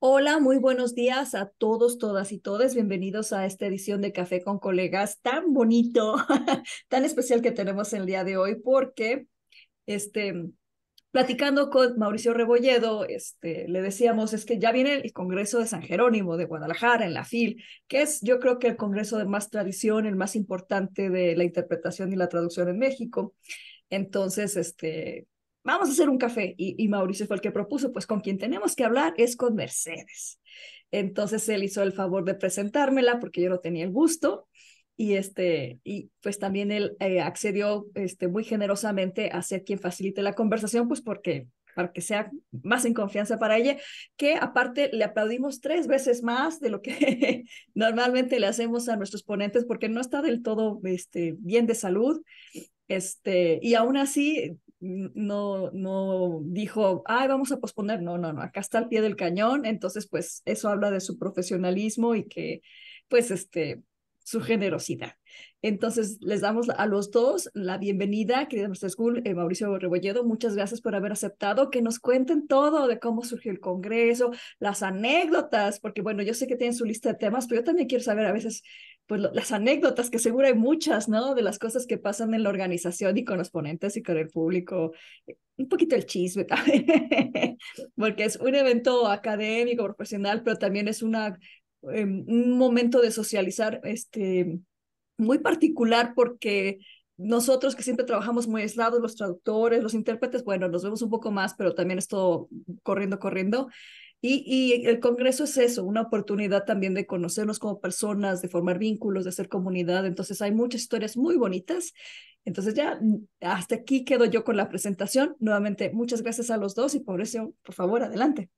Hola, muy buenos días a todos, todas y todos. Bienvenidos a esta edición de Café con Colegas tan bonito, tan especial que tenemos el día de hoy, porque este, platicando con Mauricio Rebolledo, este, le decíamos, es que ya viene el Congreso de San Jerónimo de Guadalajara, en la FIL, que es yo creo que el Congreso de más tradición, el más importante de la interpretación y la traducción en México. Entonces, este, vamos a hacer un café. Y, y, Mauricio fue el que propuso, pues con quien tenemos que hablar es con Mercedes. Entonces él hizo el favor de presentármela porque yo no tenía el gusto. Y, este, y pues también él eh, accedió este, muy generosamente a ser quien facilite la conversación, pues porque para que sea más en confianza para ella, que aparte le aplaudimos tres veces más de lo que normalmente le hacemos a nuestros ponentes porque no está del todo este, bien de salud. Este, y aún así no, no dijo, ay, vamos a posponer, no, no, no, acá está al pie del cañón, entonces pues eso habla de su profesionalismo y que pues este, su generosidad. Entonces, les damos a los dos la bienvenida, querida Master School, eh, Mauricio Rebolledo, muchas gracias por haber aceptado que nos cuenten todo de cómo surgió el Congreso, las anécdotas, porque bueno, yo sé que tienen su lista de temas, pero yo también quiero saber a veces pues las anécdotas, que seguro hay muchas, ¿no? De las cosas que pasan en la organización y con los ponentes y con el público. Eh, un poquito el chisme también, porque es un evento académico, profesional, pero también es una, em, un momento de socializar este, muy particular porque nosotros que siempre trabajamos muy aislados, los traductores, los intérpretes, bueno, nos vemos un poco más, pero también esto corriendo, corriendo. Y, y, el Congreso es eso, una oportunidad también de conocernos como personas, de formar vínculos, de hacer comunidad. Entonces hay muchas historias muy bonitas. Entonces ya mm, hasta aquí quedo yo con la presentación. Nuevamente, muchas gracias a los dos y Pobrecio, por favor, adelante.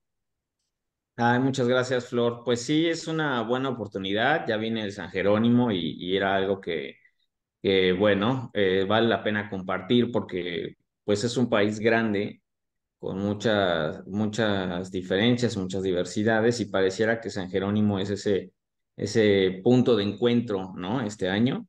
muchas gracias, Flor. Pues sí, es una buena oportunidad. Ya viene el San Jerónimo y, y era algo que, que bueno, eh, vale la pena compartir porque pues es un país grande con muchas, muchas diferencias, muchas diversidades, y pareciera que San Jerónimo es ese, ese punto de encuentro, ¿no? Este año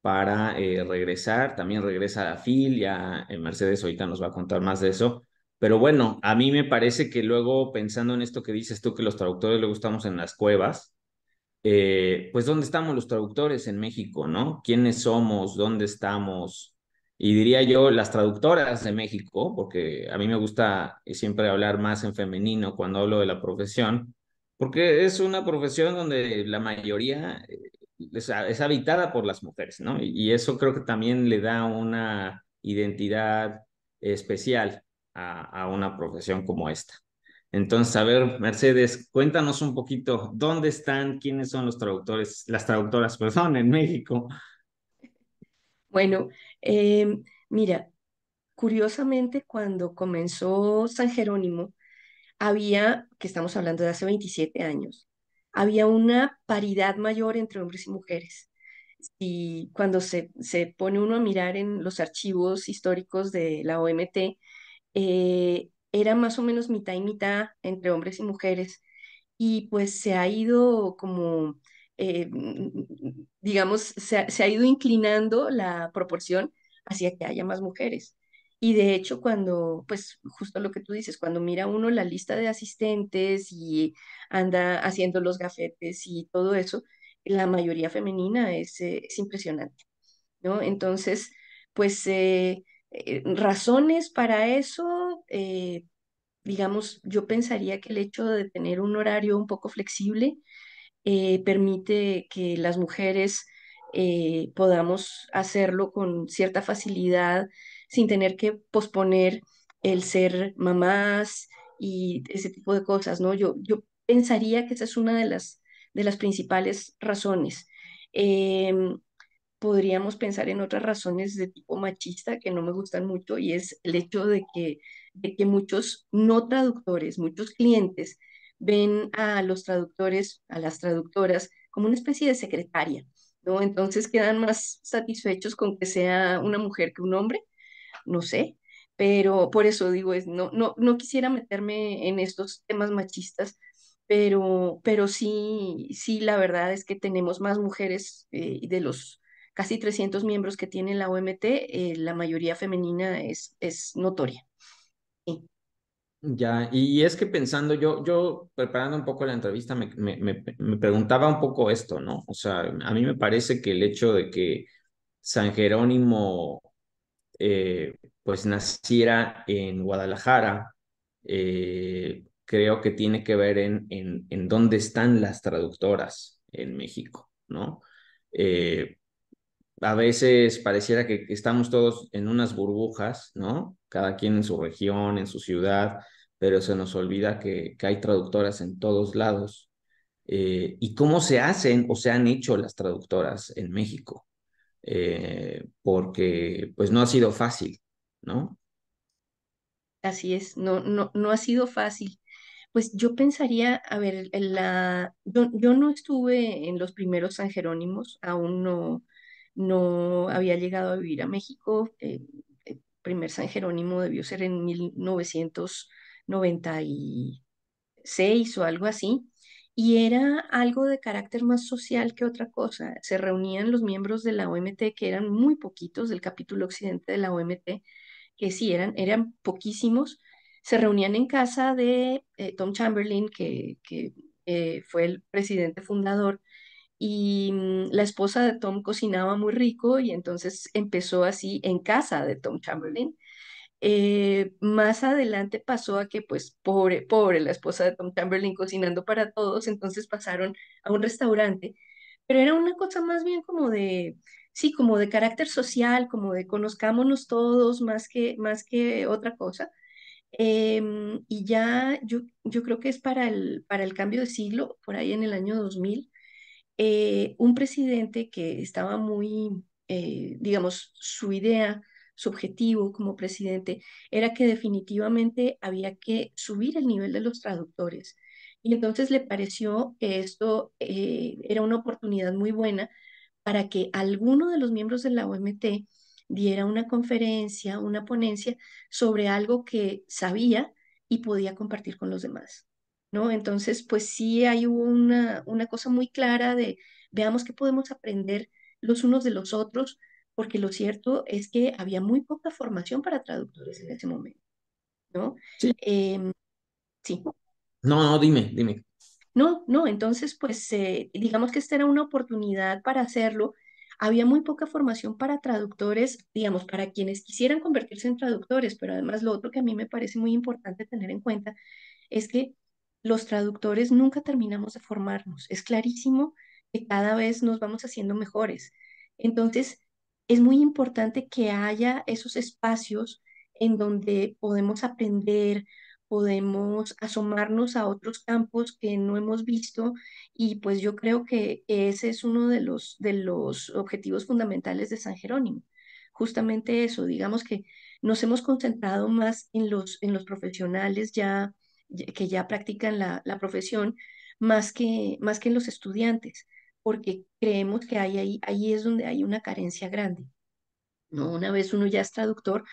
para eh, regresar, también regresa a Phil, ya eh, Mercedes ahorita nos va a contar más de eso, pero bueno, a mí me parece que luego pensando en esto que dices tú, que los traductores luego gustamos en las cuevas, eh, pues ¿dónde estamos los traductores en México, no? ¿Quiénes somos? ¿Dónde estamos? y diría yo las traductoras de México, porque a mí me gusta eh, siempre hablar más en femenino cuando hablo de la profesión, porque es una profesión donde la mayoría eh, es, habitada por las mujeres, ¿no? Y, eso creo que también le da una identidad especial a, a una profesión como esta. Entonces, a ver, Mercedes, cuéntanos un poquito, ¿dónde están, quiénes son los traductores, las traductoras, perdón, en México? Bueno, em, mira, curiosamente cuando comenzó San Jerónimo, había, que estamos hablando de hace 27 años, había una paridad mayor entre hombres y mujeres. Y cuando se, pone uno a mirar en los archivos históricos de la OMT, eh, era más o menos mitad y mitad entre hombres y mujeres. Y pues se ha ido como eh, mm, digamos, se ha, ido inclinando la proporción hacia que haya más mujeres. Y de hecho, cuando, pues justo lo que tú dices, cuando mira uno la lista de asistentes y anda haciendo los gafetes y todo eso, la mayoría femenina es, eh, impresionante, ¿no? Entonces, pues eh, razones para eso, digamos, yo pensaría que el hecho de tener un horario un poco flexible, eh, permite que las mujeres eh, podamos hacerlo con cierta facilidad sin tener que posponer el ser mamás y ese tipo de cosas, ¿no? Yo, yo pensaría que esa es una de las, de las principales razones. Em, podríamos pensar en otras razones de tipo machista que no me gustan mucho y es el hecho de que, de que muchos no traductores, muchos clientes ven a los traductores, a las traductoras, como una especie de secretaria, ¿no? Entonces quedan más satisfechos con que sea una mujer que un hombre, no sé, pero por eso digo, es, no, no, quisiera meterme en estos temas machistas, pero, pero sí, sí, la verdad es que tenemos más mujeres eh, de los casi 300 miembros que tiene la OMT, eh, la mayoría femenina es, es notoria. Sí. Ya, y es que pensando, yo, yo preparando un poco la entrevista, me, preguntaba un poco esto, ¿no? O sea, a mí me parece que el hecho de que San Jerónimo, eh, pues, naciera en Guadalajara, eh, creo que tiene que ver en, en, dónde están las traductoras en México, ¿no? Eh, a veces pareciera que estamos todos en unas burbujas, ¿no? cada quien en su región, en su ciudad, pero se nos olvida que, hay traductoras en todos lados. Eh, ¿Y cómo se hacen o se han hecho las traductoras en México? Eh, porque pues no ha sido fácil, ¿no? Así es, no, no, no ha sido fácil. Pues yo pensaría, a ver, la, yo, no estuve en los primeros San Jerónimos, aún no, no había llegado a vivir a México, eh, primer San Jerónimo debió ser en 1996 o algo así, y era algo de carácter más social que otra cosa. Se reunían los miembros de la OMT, que eran muy poquitos del capítulo occidente de la OMT, que sí, eran, eran poquísimos, se reunían en casa de eh, Tom Chamberlain, que, eh, fue el presidente fundador, y mm, la esposa de Tom cocinaba muy rico y entonces empezó así en casa de Tom Chamberlain. Eh, más adelante pasó a que, pues, pobre, pobre, la esposa de Tom Chamberlain cocinando para todos, entonces pasaron a un restaurante, pero era una cosa más bien como de, sí, como de carácter social, como de conozcámonos todos, más que, más que otra cosa. Em, y ya yo, yo creo que es para el, para el cambio de siglo, por ahí en el año 2000, eh, un presidente que estaba muy, eh, digamos, su idea, su objetivo como presidente era que definitivamente había que subir el nivel de los traductores. Y entonces le pareció que esto eh, era una oportunidad muy buena para que alguno de los miembros de la OMT diera una conferencia, una ponencia sobre algo que sabía y podía compartir con los demás. ¿no? Entonces, pues sí hay una, una cosa muy clara de veamos qué podemos aprender los unos de los otros, porque lo cierto es que había muy poca formación para traductores en ese momento, ¿no? Sí. Em, no, no, dime, dime. No, no, entonces, pues eh, digamos que esta era una oportunidad para hacerlo. Había muy poca formación para traductores, digamos, para quienes quisieran convertirse en traductores, pero además lo otro que a mí me parece muy importante tener en cuenta es que los traductores nunca terminamos de formarnos. Es clarísimo que cada vez nos vamos haciendo mejores. Entonces, es muy importante que haya esos espacios en donde podemos aprender, podemos asomarnos a otros campos que no hemos visto y pues yo creo que ese es uno de los, de los objetivos fundamentales de San Jerónimo. Justamente eso, digamos que nos hemos concentrado más en los, en los profesionales ya que ya practican la, profesión más que, más que en los estudiantes, porque creemos que ahí, ahí, es donde hay una carencia grande. ¿no? Una vez uno ya es traductor,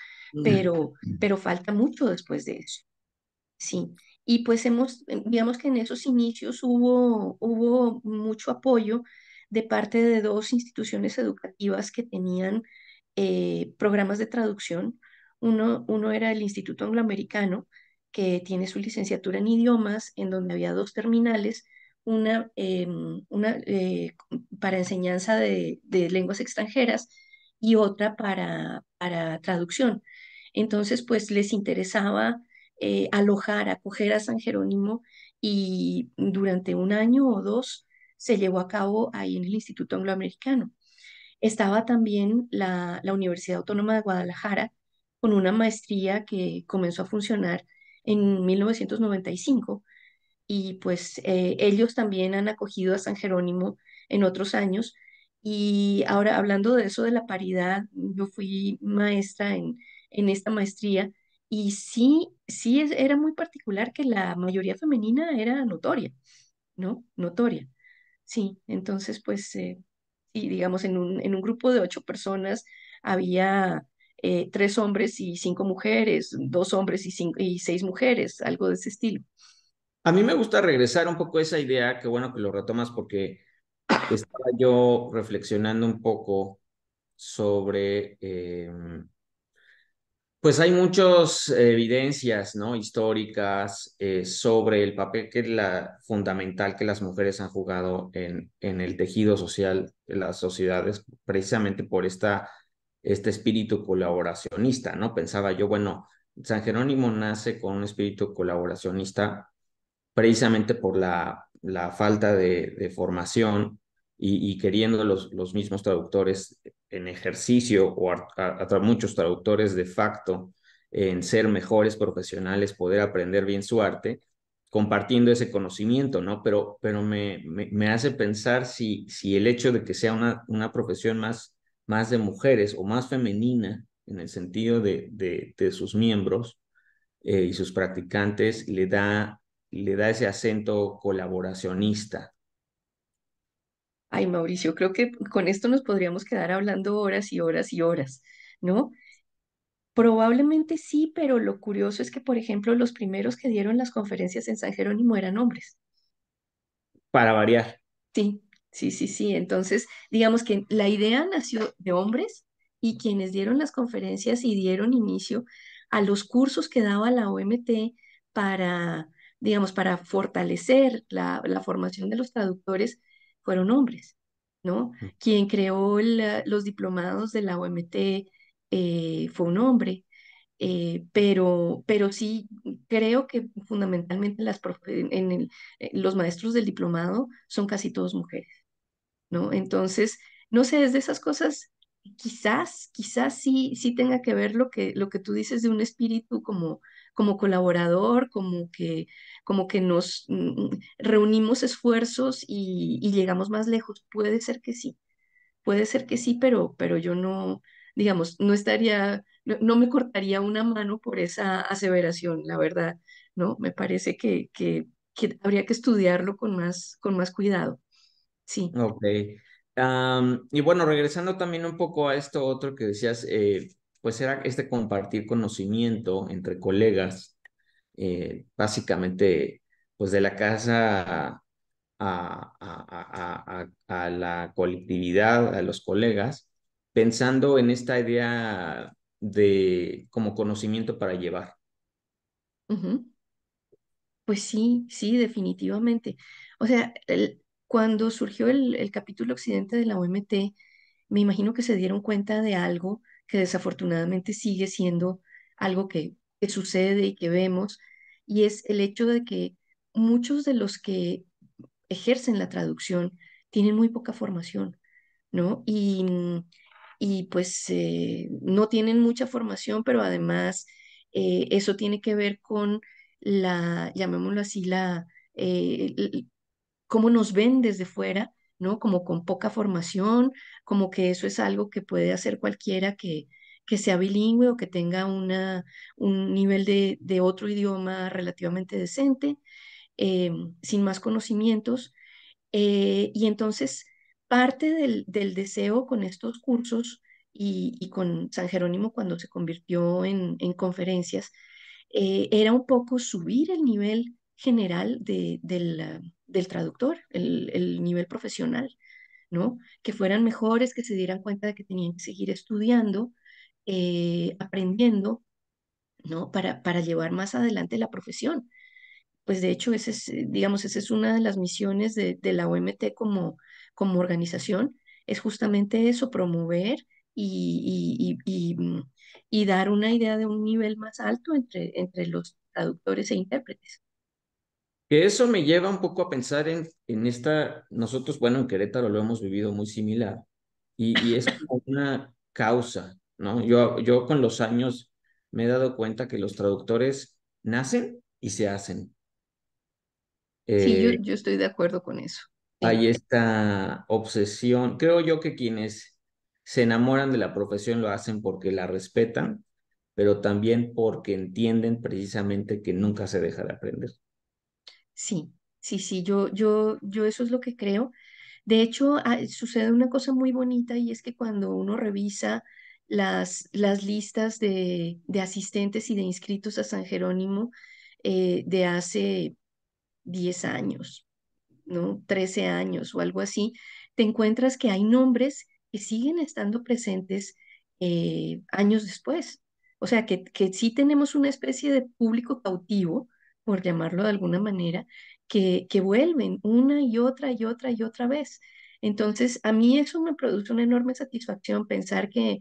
pero, pero falta mucho después de eso. Sí, y pues hemos, eh, digamos que en esos inicios hubo, hubo mucho apoyo de parte de dos instituciones educativas que tenían eh, programas de traducción. Uno, uno era el Instituto Angloamericano, que tiene su licenciatura en idiomas, en donde había dos terminales, una, em, eh, para enseñanza de, lenguas extranjeras y otra para, traducción. Entonces, pues les interesaba eh, alojar, acoger a San Jerónimo y durante un año o dos se llevó a cabo ahí en el Instituto Angloamericano. Estaba también la Universidad Autónoma de Guadalajara con una maestría que comenzó a funcionar en 1995 y pues eh, ellos también han acogido a San Jerónimo en otros años. Y ahora hablando de eso de la paridad, yo fui maestra en, en esta maestría y sí, sí era muy particular que la mayoría femenina era notoria, ¿no? Notoria. Sí, entonces pues, eh, sí digamos, en un, en un grupo de ocho personas había eh, tres hombres y cinco mujeres, dos hombres y, seis mujeres, algo de ese estilo. A mí me gusta regresar un poco a esa idea, que bueno que lo retomas porque estaba yo reflexionando un poco sobre, em, pues hay muchas evidencias ¿no? históricas eh, sobre el papel que la, fundamental que las mujeres han jugado en, en el tejido social de las sociedades, precisamente por esta este espíritu colaboracionista, ¿no? Pensaba yo, bueno, San Jerónimo nace con un espíritu colaboracionista precisamente por la, la falta de, formación y, queriendo los, los mismos traductores en ejercicio o a, muchos traductores de facto en ser mejores profesionales, poder aprender bien su arte, compartiendo ese conocimiento, ¿no? Pero, pero me, me, me hace pensar si, si el hecho de que sea una, una profesión más más de mujeres o más femenina en el sentido de, de, sus miembros eh, y sus practicantes, le da, le da ese acento colaboracionista. Ay, Mauricio, creo que con esto nos podríamos quedar hablando horas y horas y horas, ¿no? Probablemente sí, pero lo curioso es que, por ejemplo, los primeros que dieron las conferencias en San Jerónimo eran hombres. Para variar. Sí, Sí, sí, sí. Entonces, digamos que la idea nació de hombres y quienes dieron las conferencias y dieron inicio a los cursos que daba la OMT para, digamos, para fortalecer la, formación de los traductores fueron hombres, ¿no? Quien creó los diplomados de la OMT eh, fue un hombre, eh, pero, sí creo que fundamentalmente eh, los maestros del diplomado son casi todos mujeres. ¿no? Entonces, no sé, es de esas cosas, quizás, quizás sí, sí tenga que ver lo que, lo que tú dices de un espíritu como, como colaborador, como que, como que nos mm, reunimos esfuerzos y, llegamos más lejos. Puede ser que sí, puede ser que sí, pero, pero yo no, digamos, no estaría, no, me cortaría una mano por esa aseveración, la verdad, ¿no? Me parece que, que, que habría que estudiarlo con más, con más cuidado. Sí. Ok. y bueno, regresando también un poco a esto otro que decías, eh, pues era este compartir conocimiento entre colegas, eh, básicamente, pues de la casa a, a, la colectividad, a los colegas, pensando en esta idea de como conocimiento para llevar. Pues sí, sí, definitivamente. O sea, el, cuando surgió el, capítulo occidente de la OMT, me imagino que se dieron cuenta de algo que desafortunadamente sigue siendo algo que, sucede y que vemos, y es el hecho de que muchos de los que ejercen la traducción tienen muy poca formación, ¿no? Y, pues eh, no tienen mucha formación, pero además eh, eso tiene que ver con la, llamémoslo así, la, eh, cómo nos ven desde fuera, ¿no? Como con poca formación, como que eso es algo que puede hacer cualquiera que, que sea bilingüe o que tenga una, un nivel de, otro idioma relativamente decente, eh, sin más conocimientos. Eh, y entonces, parte del, deseo con estos cursos y, con San Jerónimo cuando se convirtió en, conferencias, eh, era un poco subir el nivel general del del traductor, el, nivel profesional, ¿no? Que fueran mejores, que se dieran cuenta de que tenían que seguir estudiando, eh, aprendiendo, ¿no? Para, para llevar más adelante la profesión. Pues de hecho, ese es, eh, digamos, esa es una de las misiones de, la OMT como, como organización, es justamente eso, promover y, y, mm, y, dar una idea de un nivel más alto entre, entre los traductores e intérpretes. Que eso me lleva un poco a pensar en, en esta, nosotros, bueno, en Querétaro lo hemos vivido muy similar y, es una causa, ¿no? Yo, yo con los años me he dado cuenta que los traductores nacen y se hacen. sí, yo, eh, yo, estoy de acuerdo con eso. Hay esta obsesión, creo yo que quienes se enamoran de la profesión lo hacen porque la respetan, pero también porque entienden precisamente que nunca se deja de aprender. Sí, sí, sí, yo, yo, yo eso es lo que creo. De hecho, ah, sucede una cosa muy bonita y es que cuando uno revisa las, las listas de, asistentes y de inscritos a San Jerónimo eh, de hace 10 años, ¿no? 13 años o algo así, te encuentras que hay nombres que siguen estando presentes eh, años después. O sea, que, que sí tenemos una especie de público cautivo por llamarlo de alguna manera, que, vuelven una y otra y otra y otra vez. Entonces, a mí eso me produce una enorme satisfacción pensar que,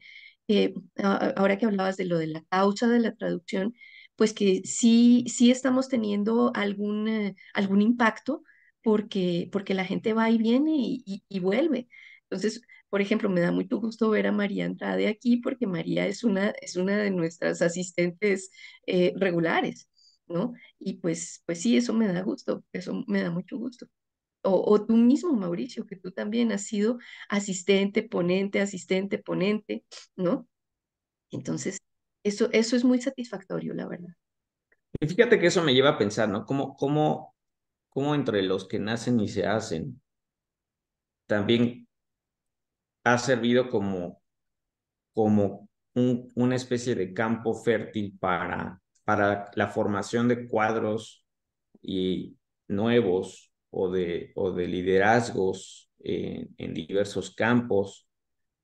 eh, ahora que hablabas de lo de la causa de la traducción, pues que sí, sí estamos teniendo algún, eh, algún impacto porque, porque la gente va y viene y, vuelve. Entonces, por ejemplo, me da mucho gusto ver a María de aquí porque María es una, es una de nuestras asistentes eh, regulares. ¿no? Y pues, pues sí, eso me da gusto, eso me da mucho gusto. O, tú mismo, Mauricio, que tú también has sido asistente, ponente, asistente, ponente, ¿no? Entonces, eso, eso es muy satisfactorio, la verdad. Y fíjate que eso me lleva a pensar, ¿no? ¿Cómo, cómo, cómo entre los que nacen y se hacen, también ha servido como, como una especie de campo fértil para para la formación de cuadros y nuevos o de, o de liderazgos en, diversos campos,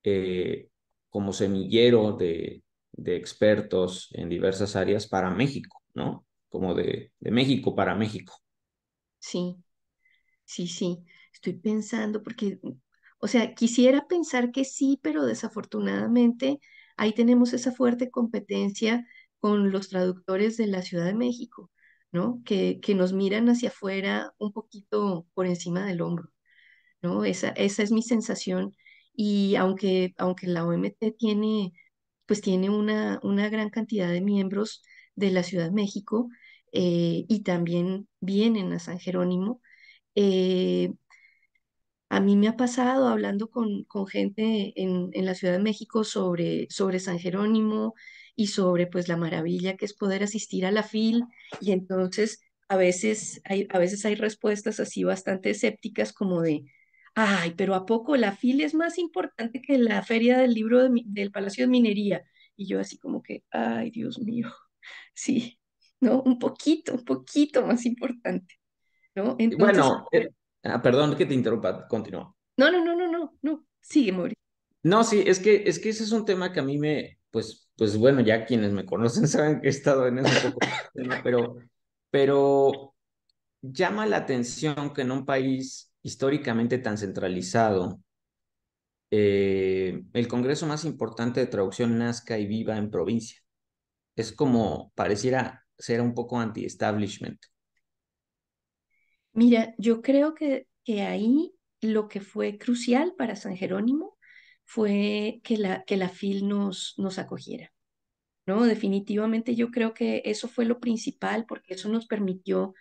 eh, como semillero de, expertos en diversas áreas para México, ¿no? Como de, de México para México. Sí, sí, sí. Estoy pensando porque, o sea, quisiera pensar que sí, pero desafortunadamente ahí tenemos esa fuerte competencia con los traductores de la Ciudad de México, ¿no? Que, que nos miran hacia afuera un poquito por encima del hombro, ¿no? Esa, esa es mi sensación y aunque, aunque la OMT tiene, pues tiene una, una gran cantidad de miembros de la Ciudad de México eh, y también vienen a San Jerónimo, eh, a mí me ha pasado hablando con, con gente en, en, la Ciudad de México sobre, sobre San Jerónimo, y sobre pues la maravilla que es poder asistir a la FIL y entonces a veces hay, a veces hay respuestas así bastante escépticas como de, ay, pero ¿a poco la FIL es más importante que la feria del libro del Palacio de Minería? Y yo así como que, ay, Dios mío, sí, ¿no? Un poquito, un poquito más importante, ¿no? bueno, eh, ah, perdón que te interrumpa, continúa. No, no, no, no, no, no, sigue, Mauricio. No, sí, es que, es que ese es un tema que a mí me, pues, pues, bueno, ya quienes me conocen saben que he estado en ese poco pero, pero llama la atención que en un país históricamente tan centralizado, eh, el congreso más importante de traducción nazca y viva en provincia. Es como pareciera ser un poco anti-establishment. Mira, yo creo que, que ahí lo que fue crucial para San Jerónimo fue que la, que la FIL nos, nos acogiera. ¿no? Definitivamente yo creo que eso fue lo principal porque eso nos permitió,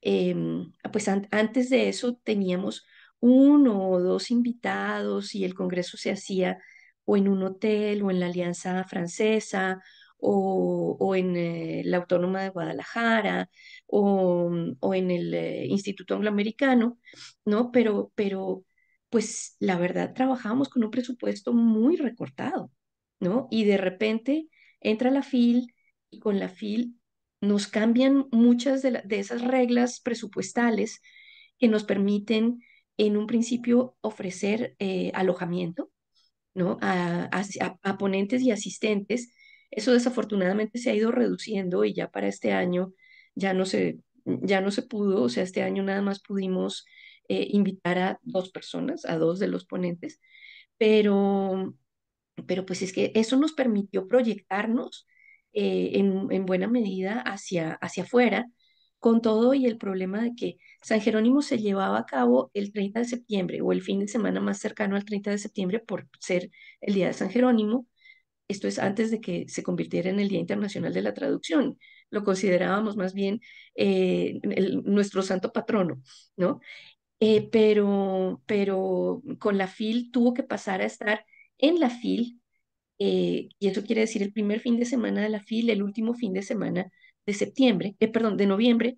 em, pues antes de eso teníamos uno o dos invitados y el Congreso se hacía o en un hotel o en la Alianza Francesa o, en eh, la Autónoma de Guadalajara o, en el eh, Instituto Angloamericano, ¿no? Pero, pero pues la verdad trabajábamos con un presupuesto muy recortado, ¿no? Y de repente entra la FIL y con la FIL nos cambian muchas de, esas reglas presupuestales que nos permiten en un principio ofrecer eh, alojamiento ¿no? A, a, ponentes y asistentes. Eso desafortunadamente se ha ido reduciendo y ya para este año ya no se, ya no se pudo, o sea, este año nada más pudimos eh, invitar a dos personas, a dos de los ponentes, pero, pero pues es que eso nos permitió proyectarnos eh, en, buena medida hacia, hacia afuera, con todo y el problema de que San Jerónimo se llevaba a cabo el 30 de septiembre o el fin de semana más cercano al 30 de septiembre por ser el Día de San Jerónimo. Esto es antes de que se convirtiera en el Día Internacional de la Traducción. Lo considerábamos más bien eh, nuestro santo patrono, ¿no? Eh, pero, pero con la FIL tuvo que pasar a estar en la FIL, eh, y eso quiere decir el primer fin de semana de la FIL, el último fin de semana de septiembre, eh, perdón, de noviembre,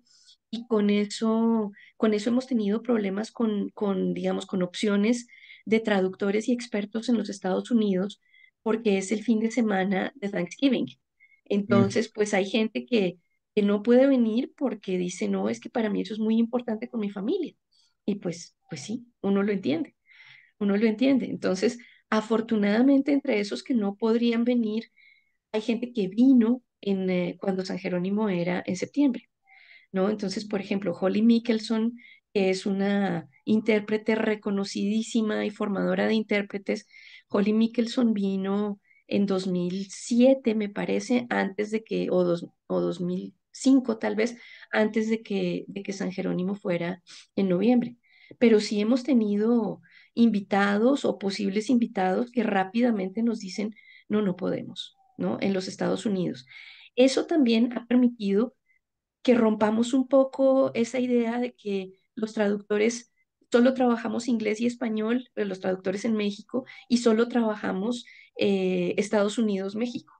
y con eso, con eso hemos tenido problemas con, con, digamos, con opciones de traductores y expertos en los Estados Unidos, porque es el fin de semana de Thanksgiving. Mm. Entonces, pues hay gente que, que no puede venir porque dice, no, es que para mí eso es muy importante con mi familia. Y pues, pues sí, uno lo entiende, uno lo entiende. Entonces, afortunadamente entre esos que no podrían venir, hay gente que vino en, eh, cuando San Jerónimo era en septiembre, ¿no? Entonces, por ejemplo, Holly Mickelson, que es una intérprete reconocidísima y formadora de intérpretes, Holly Mickelson vino en 2007, me parece, antes de que, o, dos, o 2000, cinco tal vez, antes de que, de que San Jerónimo fuera en noviembre. Pero sí hemos tenido invitados o posibles invitados que rápidamente nos dicen, no, no podemos, ¿no? En los Estados Unidos. Eso también ha permitido que rompamos un poco esa idea de que los traductores solo trabajamos inglés y español, los traductores en México, y solo trabajamos eh, Estados Unidos, México.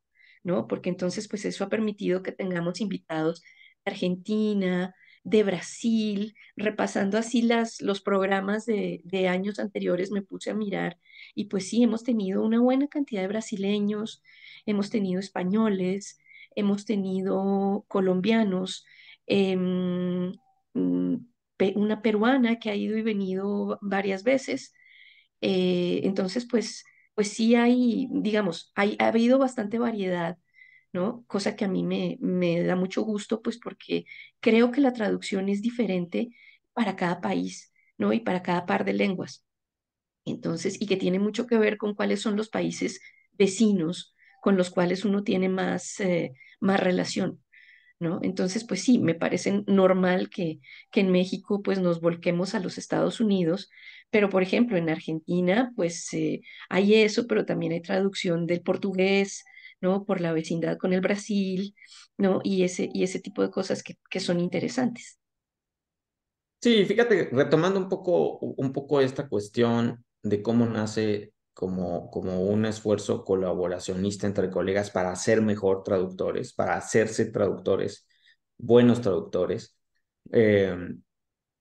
¿no? Porque entonces, pues eso ha permitido que tengamos invitados de Argentina, de Brasil, repasando así las, los programas de, años anteriores, me puse a mirar y pues sí, hemos tenido una buena cantidad de brasileños, hemos tenido españoles, hemos tenido colombianos, em, mm, una peruana que ha ido y venido varias veces. Eh, entonces, pues pues sí hay, digamos, hay, ha habido bastante variedad, ¿no? Cosa que a mí me, da mucho gusto, pues porque creo que la traducción es diferente para cada país, ¿no? Y para cada par de lenguas. Entonces, y que tiene mucho que ver con cuáles son los países vecinos con los cuales uno tiene más, eh, más relación. Entonces, pues sí, me parece normal que, que en México pues nos volquemos a los Estados Unidos, pero por ejemplo en Argentina pues eh, hay eso, pero también hay traducción del portugués, ¿no? Por la vecindad con el Brasil, ¿no? Y ese, y ese tipo de cosas que, que son interesantes. Sí, fíjate, retomando un poco, un poco esta cuestión de cómo nace como, como un esfuerzo colaboracionista entre colegas para ser mejor traductores, para hacerse traductores, buenos traductores. Em,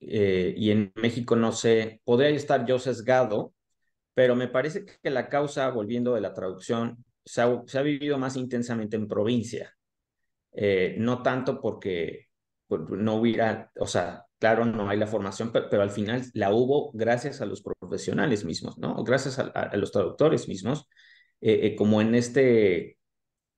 eh, y en México no sé, podría estar yo sesgado, pero me parece que la causa, volviendo de la traducción, se ha, vivido más intensamente en provincia. Eh, no tanto porque no hubiera, o sea, Claro, no hay la formación, pero, al final la hubo gracias a los profesionales mismos, ¿no? Gracias a, los traductores mismos, eh, eh, como en este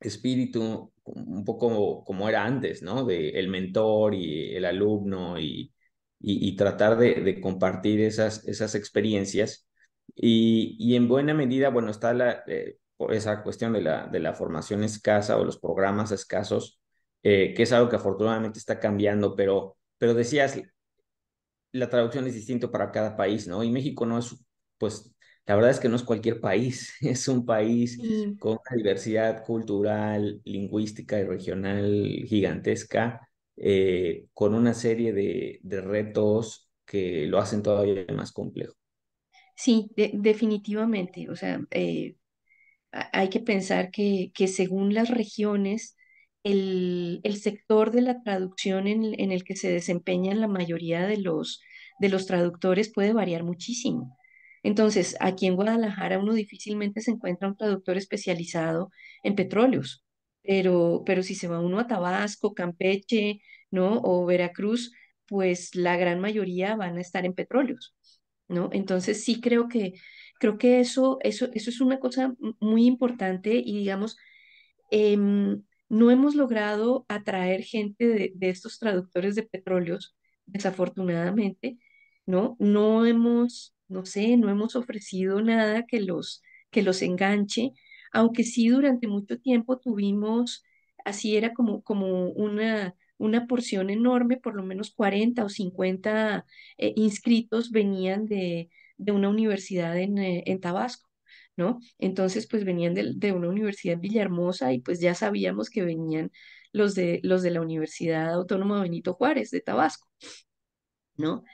espíritu un poco como era antes, ¿no? De el mentor y el alumno y, y, tratar de, compartir esas, esas experiencias. Y, en buena medida, bueno, está la, eh, esa cuestión de la, de la formación escasa o los programas escasos, que es algo que afortunadamente está cambiando, pero, pero decías, la traducción es distinto para cada país, ¿no? Y México no es, pues, la verdad es que no es cualquier país, es un país con una diversidad cultural, lingüística y regional gigantesca, eh, con una serie de, retos que lo hacen todavía más complejo. Sí, definitivamente. O sea, eh, hay que pensar que según las regiones, el, sector de la traducción en, el que se desempeñan la mayoría de los, de los traductores puede variar muchísimo. Entonces, aquí en Guadalajara uno difícilmente se encuentra un traductor especializado en petróleos, pero, pero si se va uno a Tabasco, Campeche, ¿no? O Veracruz, pues la gran mayoría van a estar en petróleos, ¿no? Entonces, sí creo que, creo que eso, eso, eso es una cosa muy importante y digamos, em, no hemos logrado atraer gente de, estos traductores de petróleos, desafortunadamente, ¿no? No hemos, no sé, no hemos ofrecido nada que los, que los enganche, aunque sí durante mucho tiempo tuvimos, así era como, como una, una porción enorme, por lo menos 40 o 50 eh, inscritos venían de, una universidad en eh, Tabasco. Entonces, pues venían de, una universidad Villahermosa y pues ya sabíamos que venían los de, los de la Universidad Autónoma Benito Juárez de Tabasco, ¿no?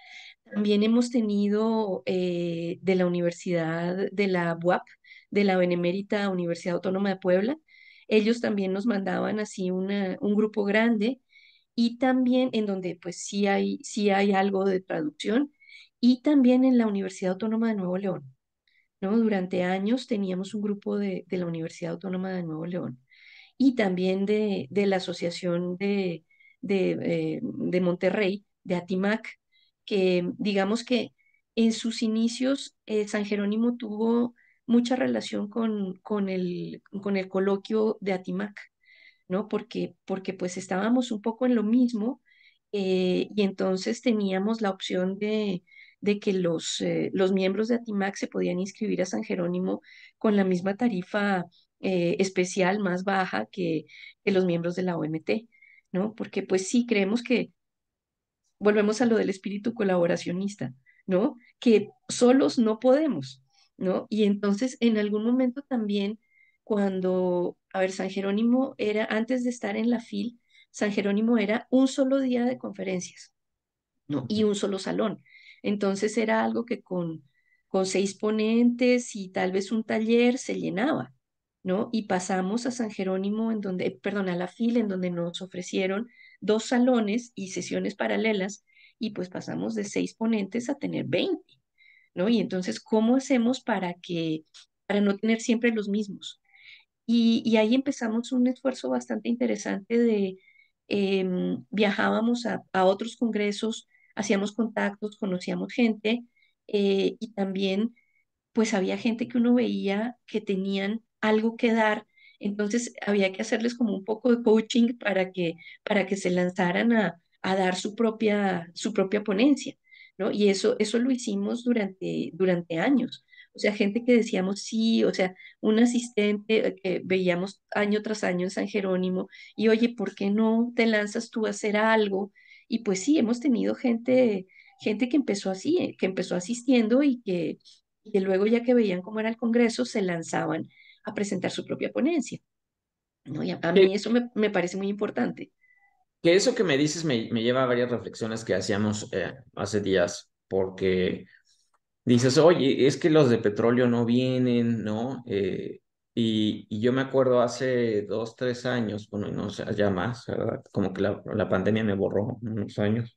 También hemos tenido eh, de la Universidad de la UAP, de la Benemérita Universidad Autónoma de Puebla, ellos también nos mandaban así un grupo grande y también en donde pues sí hay, sí hay algo de traducción y también en la Universidad Autónoma de Nuevo León. Durante años teníamos un grupo de, la Universidad Autónoma de Nuevo León y también de, la Asociación eh, de, Monterrey, de Atimac, que digamos que en sus inicios eh, San Jerónimo tuvo mucha relación con, con, el, coloquio de Atimac, ¿no? Porque, porque pues estábamos un poco en lo mismo eh, y entonces teníamos la opción de, de que los, eh, los miembros de ATIMAC se podían inscribir a San Jerónimo con la misma tarifa eh, especial más baja que, que, los miembros de la OMT, ¿no? Porque pues sí, creemos que volvemos a lo del espíritu colaboracionista, ¿no? Que solos no podemos, ¿no? Y entonces en algún momento también cuando, a ver, San Jerónimo era, antes de estar en la FIL, San Jerónimo era un solo día de conferencias, ¿no? Y un solo salón. Entonces era algo que con, con seis ponentes y tal vez un taller se llenaba, ¿no? Y pasamos a San Jerónimo, en donde, eh, perdón, a la fila, en donde nos ofrecieron dos salones y sesiones paralelas, y pues pasamos de seis ponentes a tener veinte ¿no? Y entonces, ¿cómo hacemos para que, para no tener siempre los mismos? Y, y ahí empezamos un esfuerzo bastante interesante de, em, viajábamos a, a otros congresos hacíamos contactos, conocíamos gente eh, y también pues había gente que uno veía que tenían algo que dar, entonces había que hacerles como un poco de coaching para que, para que se lanzaran a, dar su propia, su propia ponencia, ¿no? Y eso, eso lo hicimos durante, durante años. O sea, gente que decíamos sí, o sea, un asistente eh, que veíamos año tras año en San Jerónimo, y oye, ¿por qué no te lanzas tú a hacer algo? Y pues sí, hemos tenido gente, gente que empezó así, eh, que empezó asistiendo y que, y luego ya que veían cómo era el Congreso, se lanzaban a presentar su propia ponencia. ¿no? a, mí eso me, parece muy importante. Que eso que me dices me, lleva a varias reflexiones que hacíamos eh, hace días, porque dices, oye, es que los de petróleo no vienen, ¿no? Eh, y, yo me acuerdo hace dos, tres años, bueno, no sé, ya más, ¿verdad? Como que la, pandemia me borró unos años.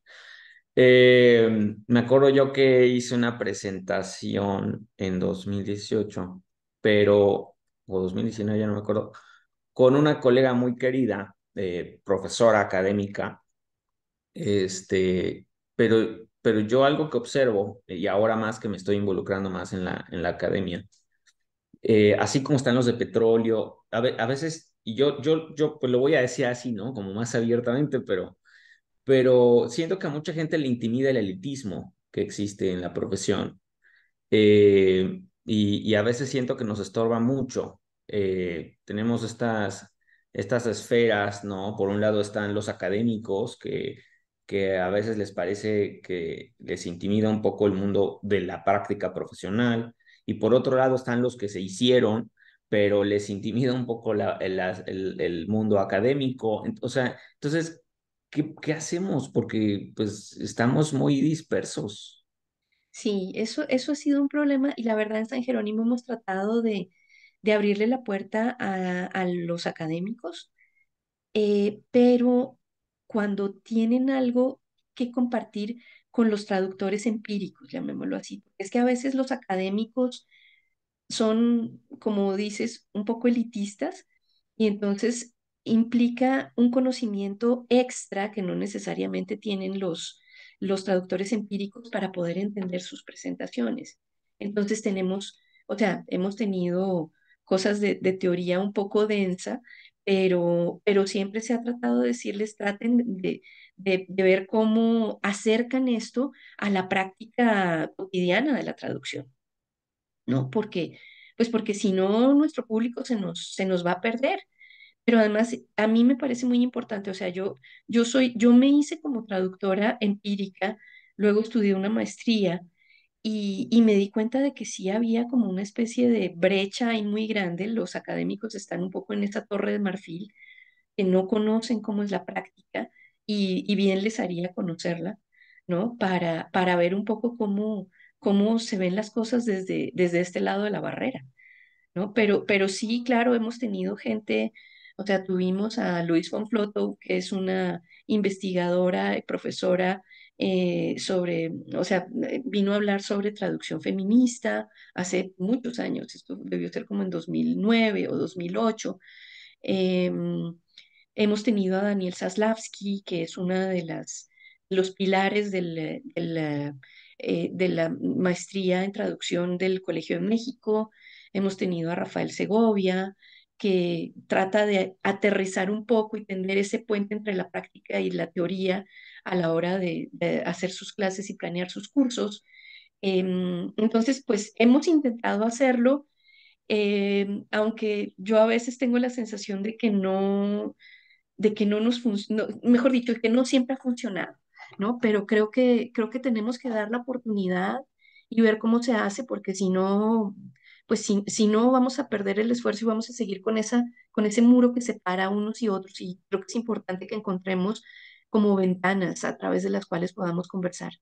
Em, me acuerdo yo que hice una presentación en 2018, pero, o 2019, ya no me acuerdo, con una colega muy querida, eh, profesora académica, este, pero, pero yo algo que observo, y ahora más que me estoy involucrando más en la, en la academia, eh, así como están los de petróleo, a, veces, y yo, yo, yo pues lo voy a decir así, ¿no? Como más abiertamente, pero, pero siento que a mucha gente le intimida el elitismo que existe en la profesión. Eh, y, a veces siento que nos estorba mucho. Eh, tenemos estas, estas esferas, ¿no? Por un lado están los académicos que que a veces les parece que les intimida un poco el mundo de la práctica profesional y por otro lado están los que se hicieron, pero les intimida un poco la, el, mundo académico. O sea, entonces, ¿qué, hacemos? Porque pues estamos muy dispersos. Sí, eso, eso ha sido un problema y la verdad en San Jerónimo hemos tratado de, de abrirle la puerta a, a los académicos, eh, pero cuando tienen algo que compartir, con los traductores empíricos, llamémoslo así. Es que a veces los académicos son, como dices, un poco elitistas y entonces implica un conocimiento extra que no necesariamente tienen los, los traductores empíricos para poder entender sus presentaciones. Entonces tenemos, o sea, hemos tenido cosas de, de teoría un poco densa, pero, pero siempre se ha tratado de decirles, traten de, de, ver cómo acercan esto a la práctica cotidiana de la traducción, ¿no? Porque, pues porque si no, nuestro público se nos, va a perder. Pero además, a mí me parece muy importante, o sea, yo, yo, soy, yo me hice como traductora empírica, luego estudié una maestría y, y, me di cuenta de que sí había como una especie de brecha ahí muy grande, los académicos están un poco en esta torre de marfil, que no conocen cómo es la práctica, y, bien les haría conocerla, ¿no? Para, para ver un poco cómo, cómo se ven las cosas desde, desde este lado de la barrera, ¿no? Pero, pero sí, claro, hemos tenido gente, o sea, tuvimos a Luis Von Flotow que es una investigadora y profesora eh, sobre, o sea, eh, vino a hablar sobre traducción feminista hace muchos años, esto debió ser como en 2009 o 2008. Eh, em, Hemos tenido a Daniel Saslavsky, que es uno de las los pilares eh, eh, de la maestría en traducción del Colegio de México. Hemos tenido a Rafael Segovia, que trata de aterrizar un poco y tener ese puente entre la práctica y la teoría a la hora de, hacer sus clases y planear sus cursos. Em, entonces, pues hemos intentado hacerlo, em, aunque yo a veces tengo la sensación de que no, de que no nos funciona, mejor dicho, que no siempre ha funcionado, ¿no? Pero creo que, creo que tenemos que dar la oportunidad y ver cómo se hace, porque si no, pues si, no vamos a perder el esfuerzo y vamos a seguir con, esa, con ese muro que separa unos y otros. Y creo que es importante que encontremos como ventanas a través de las cuales podamos conversar.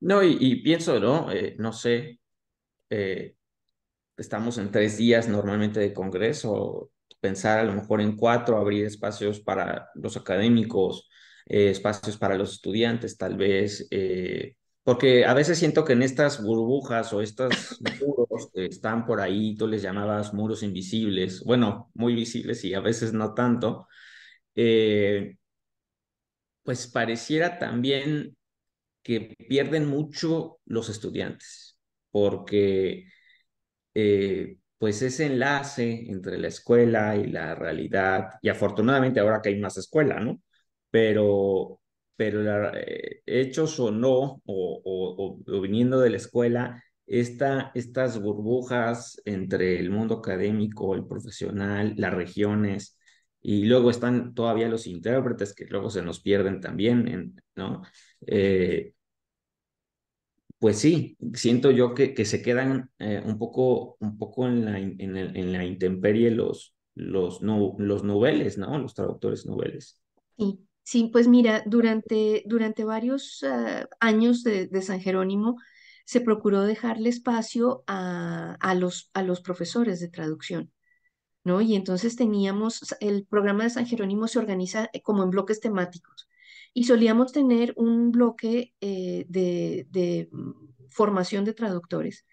No, y, pienso, ¿no? Eh, no sé, eh, estamos en tres días normalmente de Congreso, pensar a lo mejor en cuatro, abrir espacios para los académicos, eh, espacios para los estudiantes, tal vez, eh, porque a veces siento que en estas burbujas o estos muros que están por ahí, tú les llamabas muros invisibles, bueno, muy visibles y a veces no tanto, eh, pues pareciera también que pierden mucho los estudiantes, porque pues ese enlace entre la escuela y la realidad, y afortunadamente ahora que hay más escuela, ¿no? Pero, pero eh, hechos o no, o, viniendo de la escuela, esta, estas burbujas entre el mundo académico, el profesional, las regiones, y luego están todavía los intérpretes que luego se nos pierden también, en, ¿no? Eh, pues sí, siento yo que, que se quedan eh, un, poco, un poco en la, en, la intemperie los, los, los noveles, ¿no? Los traductores noveles. Sí, sí pues mira, durante, durante varios eh, años de, San Jerónimo se procuró dejarle espacio a, a, los, a los profesores de traducción. ¿No? Y entonces teníamos, el programa de San Jerónimo se organiza eh, como en bloques temáticos y solíamos tener un bloque eh, de, mm, formación de traductores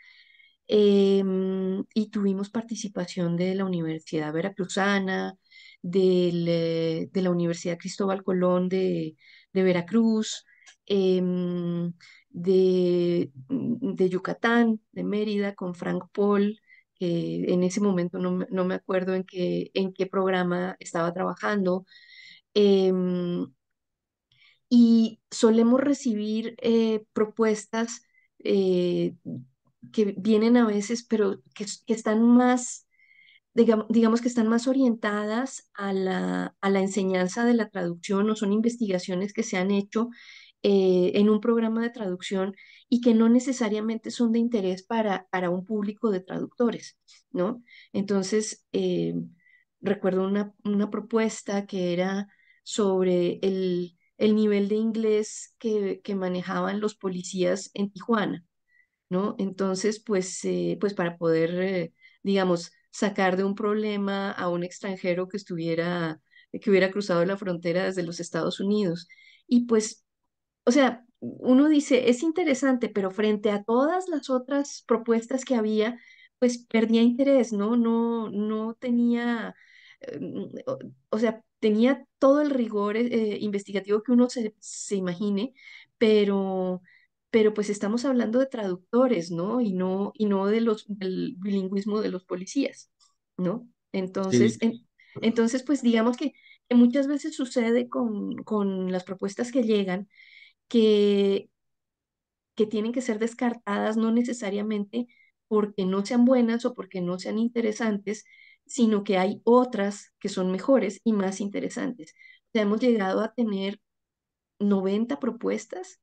em, y tuvimos participación de la Universidad Veracruzana, eh, de la Universidad Cristóbal Colón de, Veracruz, em, mm, de, Yucatán, de Mérida, con Frank Paul, que en ese momento no, me acuerdo en qué, en qué programa estaba trabajando. Em, y solemos recibir eh, propuestas eh, que vienen a veces, pero que, están más, digamos, que están más orientadas a la, a la, enseñanza de la traducción o son investigaciones que se han hecho eh, en un programa de traducción y que no necesariamente son de interés para, para un público de traductores, ¿no? Entonces, recuerdo una propuesta que era sobre el el nivel de inglés que, manejaban los policías en Tijuana, ¿no? Entonces, pues, eh, pues para poder, eh, digamos, sacar de un problema a un extranjero que estuviera, que hubiera cruzado la frontera desde los Estados Unidos. Y pues, o sea, uno dice, es interesante, pero frente a todas las otras propuestas que había, pues perdía interés, ¿no? No, no tenía, eh, o sea, tenía todo el rigor eh, investigativo que uno se, se imagine, pero pero pues estamos hablando de traductores, ¿no? Y no, y no de los, del bilingüismo de los policías, ¿no? Entonces, entonces pues digamos que, que, muchas veces sucede con, con las propuestas que llegan que, que tienen que ser descartadas no necesariamente porque no sean buenas o porque no sean interesantes, sino que hay otras que son mejores y más interesantes. Ya hemos llegado a tener 90 propuestas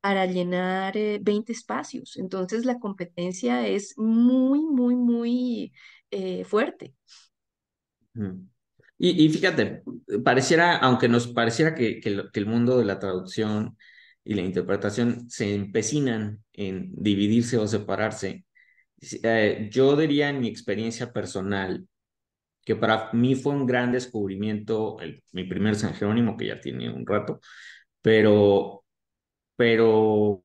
para llenar 20 eh, espacios. Entonces la competencia es muy, muy, muy eh, fuerte. Y, fíjate, pareciera, aunque nos pareciera que, el mundo de la traducción y la interpretación se empecinan en dividirse o separarse, eh, yo diría en mi experiencia personal que para mí fue un gran descubrimiento, mi primer San Jerónimo, que ya tiene un rato, pero, pero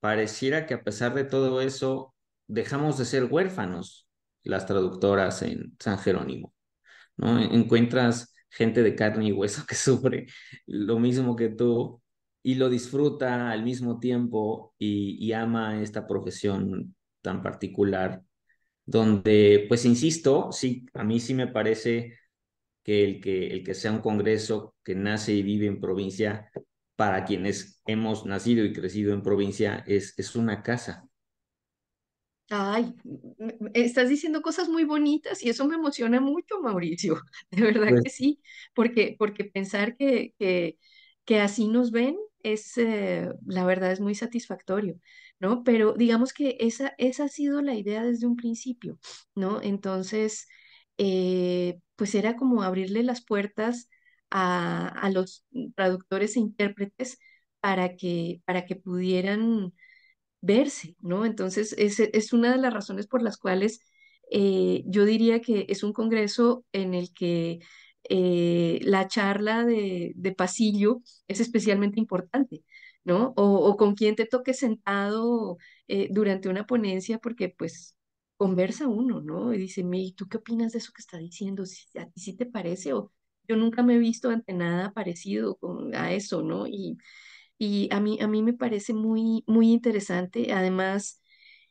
pareciera que a pesar de todo eso, dejamos de ser huérfanos las traductoras en San Jerónimo, ¿no? Encuentras gente de carne y hueso que sufre lo mismo que tú y lo disfruta al mismo tiempo y, y ama esta profesión tan particular donde, pues insisto, sí, a mí sí me parece que el que, el que sea un Congreso que nace y vive en provincia, para quienes hemos nacido y crecido en provincia, es, es una casa. Ay, estás diciendo cosas muy bonitas y eso me emociona mucho, Mauricio. De verdad pues que sí, porque, porque pensar que, que, que así nos ven es, eh, la verdad, es muy satisfactorio. ¿no? Pero digamos que esa, esa ha sido la idea desde un principio, ¿no? Entonces, eh, pues era como abrirle las puertas a, los traductores e intérpretes para que, para que pudieran verse, ¿no? Entonces, es, una de las razones por las cuales eh, yo diría que es un congreso en el que eh, la charla de, pasillo es especialmente importante, ¿no? O, o con quien te toque sentado eh, durante una ponencia, porque pues conversa uno, ¿no? Y dice, ¿y tú qué opinas de eso que está diciendo? ¿A ti sí te parece? O yo nunca me he visto ante nada parecido con, a eso, ¿no? Y, y a, mí, a mí me parece muy, muy interesante. Además,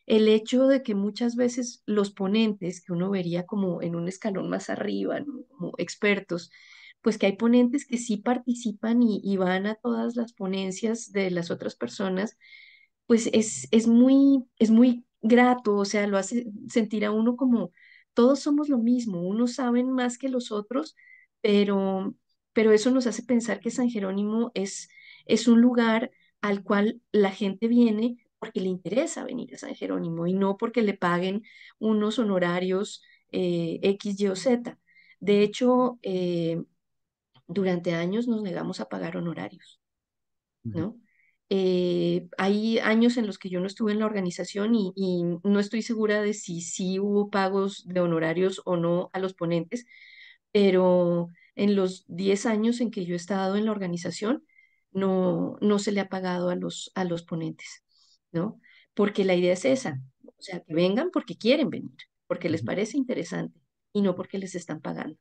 el hecho de que muchas veces los ponentes que uno vería como en un escalón más arriba, como expertos, pues que hay ponentes que sí participan y, van a todas las ponencias de las otras personas, pues es, es, muy, es muy grato, o sea, lo hace sentir a uno como todos somos lo mismo, unos saben más que los otros, pero, pero eso nos hace pensar que San Jerónimo es, es un lugar al cual la gente viene porque le interesa venir a San Jerónimo y no porque le paguen unos honorarios eh, X, Y o Z. De hecho, eh, durante años nos negamos a pagar honorarios, ¿no? Eh, hay años en los que yo no estuve en la organización y, no estoy segura de si sí hubo pagos de honorarios o no a los ponentes, pero en los 10 años en que yo he estado en la organización, no, no se le ha pagado a los, a los ponentes, ¿no? Porque la idea es esa, o sea, que vengan porque quieren venir, porque les parece interesante y no porque les están pagando.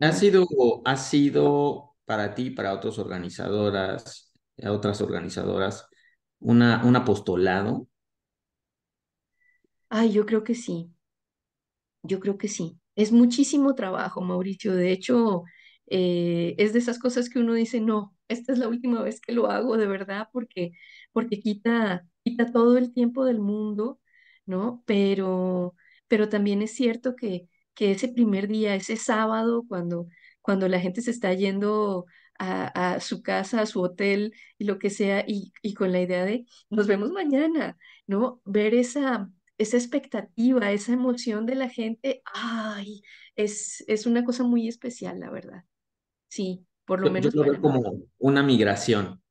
¿Ha sido, ha sido para ti, para otras organizadoras, eh, otras organizadoras, una, un apostolado? Ay, yo creo que sí. Yo creo que sí. Es muchísimo trabajo, Mauricio. De hecho, eh, es de esas cosas que uno dice, no, esta es la última vez que lo hago, de verdad, porque, porque quita, quita todo el tiempo del mundo, ¿no? Pero, pero también es cierto que, que ese primer día, ese sábado, cuando, cuando la gente se está yendo a, su casa, a su hotel y lo que sea, y, y con la idea de nos vemos mañana, ¿no? Ver esa, esa expectativa, esa emoción de la gente, ay, es, es una cosa muy especial, la verdad. Sí, por lo menos. Yo lo veo como una migración,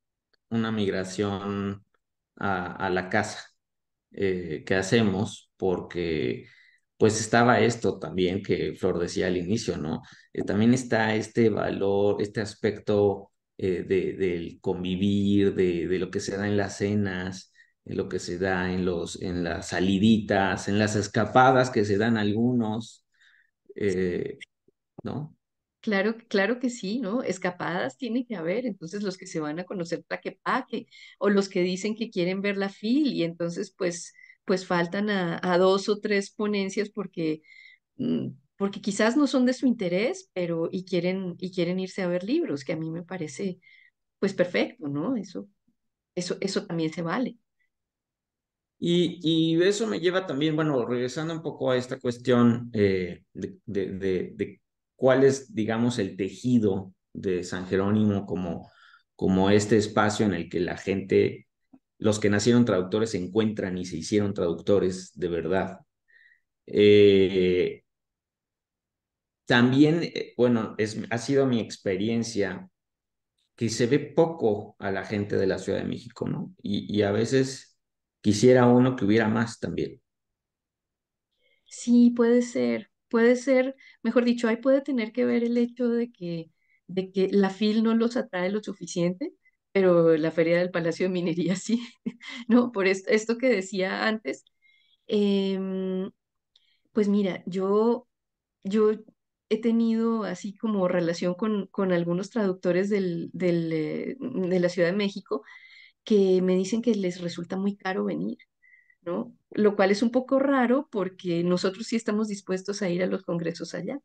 una migración a, la casa eh, que hacemos, porque pues estaba esto también que Flor decía al inicio, ¿no? Eh, también está este valor, este aspecto eh, del convivir, de, lo que se da en las cenas, de lo que se da en, los, en las saliditas, en las escapadas que se dan algunos, eh, ¿no? Claro, claro que sí, ¿no? Escapadas tiene que haber, entonces los que se van a conocer paque o los que dicen que quieren ver la FIL, y entonces pues pues faltan a, dos o tres ponencias porque, mm, porque quizás no son de su interés, pero y quieren, y quieren irse a ver libros, que a mí me parece pues perfecto, ¿no? Eso, eso, eso también se vale. Y, y, eso me lleva también, bueno, regresando un poco a esta cuestión eh, de, de, cuál es, digamos, el tejido de San Jerónimo como, como este espacio en el que la gente los que nacieron traductores se encuentran y se hicieron traductores de verdad. Eh, también, eh, bueno, es, ha sido mi experiencia que se ve poco a la gente de la Ciudad de México, ¿no? Y, a veces quisiera uno que hubiera más también. Sí, puede ser, puede ser, mejor dicho, ahí puede tener que ver el hecho de que, de que la FIL no los atrae lo suficiente pero la feria del Palacio de Minería sí, ¿no? Por esto, que decía antes. Em, pues mira, yo, yo he tenido así como relación con, algunos traductores eh, de la Ciudad de México que me dicen que les resulta muy caro venir, ¿no? Lo cual es un poco raro porque nosotros sí estamos dispuestos a ir a los congresos allá,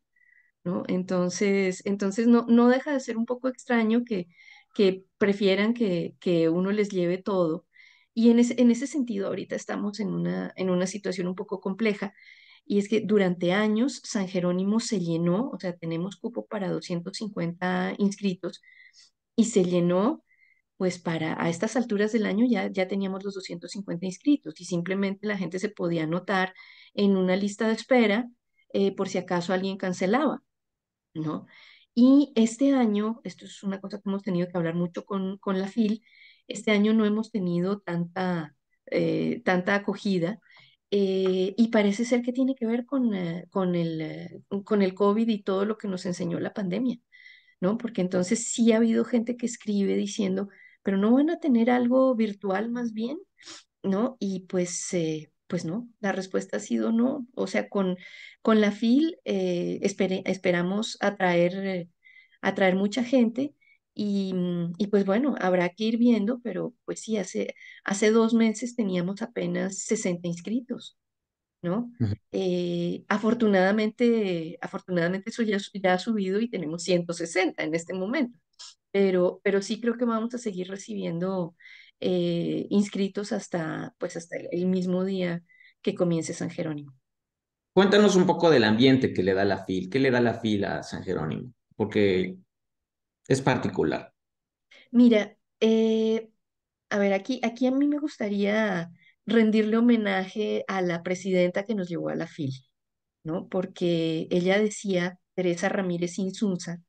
¿no? Entonces, entonces no, no deja de ser un poco extraño que, que prefieran que, uno les lleve todo. Y en, ese sentido, ahorita estamos en una, en una situación un poco compleja, y es que durante años San Jerónimo se llenó, o sea, tenemos cupo para 250 inscritos, y se llenó, pues para a estas alturas del año ya, ya teníamos los 250 inscritos, y simplemente la gente se podía anotar en una lista de espera eh, por si acaso alguien cancelaba, ¿no? Y este año, esto es una cosa que hemos tenido que hablar mucho con, la FIL, este año no hemos tenido tanta, eh, tanta acogida eh, y parece ser que tiene que ver con, eh, con, el, con el COVID y todo lo que nos enseñó la pandemia, ¿no? Porque entonces sí ha habido gente que escribe diciendo, pero no van a tener algo virtual más bien, ¿no? Y pues pues no, la respuesta ha sido no. O sea, con, con la FIL eh, esperamos atraer, eh, atraer mucha gente mm, y, pues bueno, habrá que ir viendo, pero pues sí, hace, hace dos meses teníamos apenas 60 inscritos. ¿no? Eh, afortunadamente, afortunadamente eso ya, ha subido y tenemos 160 en este momento, pero, pero sí creo que vamos a seguir recibiendo eh, inscritos hasta, pues hasta el mismo día que comience San Jerónimo. Cuéntanos un poco del ambiente que le da la FIL, qué le da la FIL a San Jerónimo, porque es particular. Mira, eh, a ver, aquí, aquí a mí me gustaría rendirle homenaje a la presidenta que nos llevó a la FIL, ¿no? Porque ella decía, Teresa Ramírez Insunza,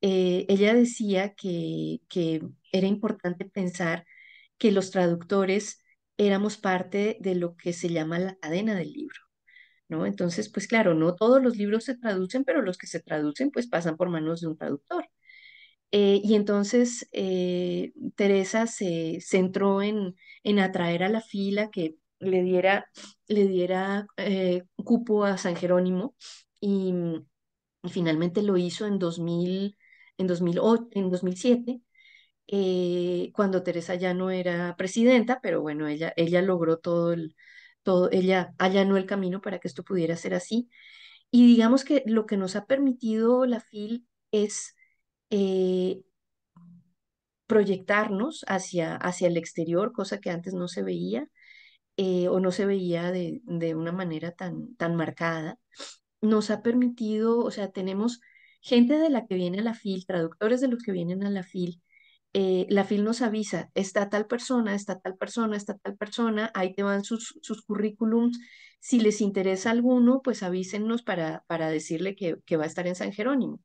eh, ella decía que, que era importante pensar que los traductores éramos parte de lo que se llama la cadena del libro. ¿No? Entonces, pues claro, no todos los libros se traducen, pero los que se traducen pues pasan por manos de un traductor. Eh, y entonces eh, Teresa se centró en, atraer a la fila que le diera, le diera eh, cupo a San Jerónimo y, finalmente lo hizo en, 2000, en, 2008, en 2007 eh, cuando Teresa ya no era presidenta, pero bueno, ella, ella logró todo el, todo, ella allanó el camino para que esto pudiera ser así. Y digamos que lo que nos ha permitido la FIL es eh, proyectarnos hacia, hacia el exterior, cosa que antes no se veía eh, o no se veía de, de una manera tan, tan marcada. Nos ha permitido, o sea, tenemos gente de la que viene a la FIL, traductores de los que vienen a la FIL, eh, la FIL nos avisa, está tal persona, está tal persona, está tal persona, ahí te van sus, currículums. Si les interesa alguno, pues avísenos para, para decirle que, va a estar en San Jerónimo.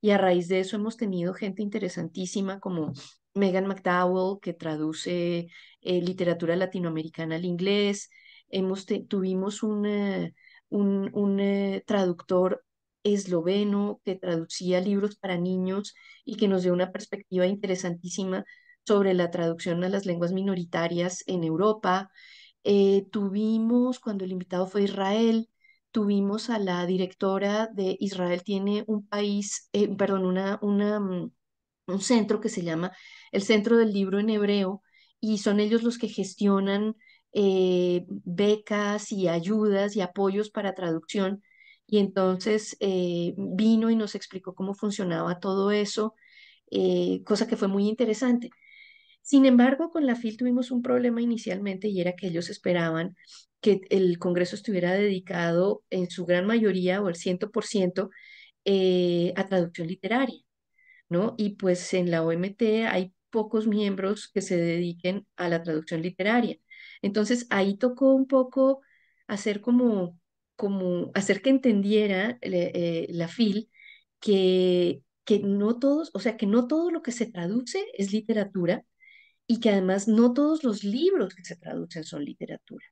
Y a raíz de eso hemos tenido gente interesantísima como Megan McDowell, que traduce eh, literatura latinoamericana al inglés. Hemos tuvimos un, un eh, traductor esloveno que traducía libros para niños y que nos dio una perspectiva interesantísima sobre la traducción a las lenguas minoritarias en Europa. Eh, tuvimos, cuando el invitado fue Israel, tuvimos a la directora de Israel, tiene un país, eh, perdón, una, mm, un centro que se llama el Centro del Libro en Hebreo, y son ellos los que gestionan eh, becas y ayudas y apoyos para traducción y entonces eh, vino y nos explicó cómo funcionaba todo eso, eh, cosa que fue muy interesante. Sin embargo, con la FIL tuvimos un problema inicialmente y era que ellos esperaban que el Congreso estuviera dedicado en su gran mayoría o el 100% eh, a traducción literaria, ¿no? Y pues en la OMT hay pocos miembros que se dediquen a la traducción literaria. Entonces ahí tocó un poco hacer como como hacer que entendiera eh, eh, la FIL que, que no todos, o sea, que no todo lo que se traduce es literatura y que además no todos los libros que se traducen son literatura.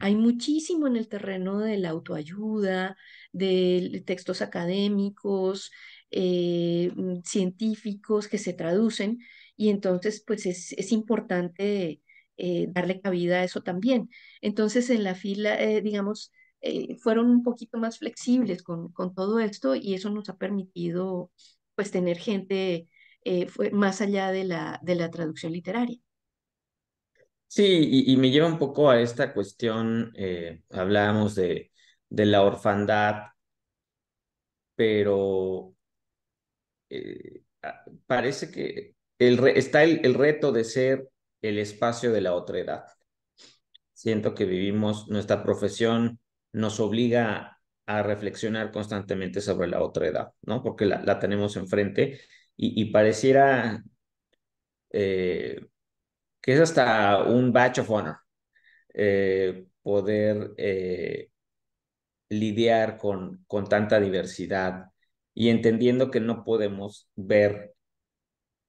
Hay muchísimo en el terreno de la autoayuda, de textos académicos, eh, mm, científicos que se traducen y entonces pues es, importante darle cabida a eso también. Entonces en la fila, digamos, eh, fueron un poquito más flexibles con, con, todo esto y eso nos ha permitido pues tener gente eh, más allá de la, de la traducción literaria. Sí, y, me lleva un poco a esta cuestión, eh, hablábamos de, de la orfandad, pero ah, parece que el está el, el reto de ser el espacio de la otra edad. Siento que vivimos nuestra profesión nos obliga a reflexionar constantemente sobre la otra edad, ¿no? Porque la, tenemos enfrente y, pareciera eh, que es hasta un batch of honor eh, poder eh, lidiar con, con tanta diversidad y entendiendo que no podemos ver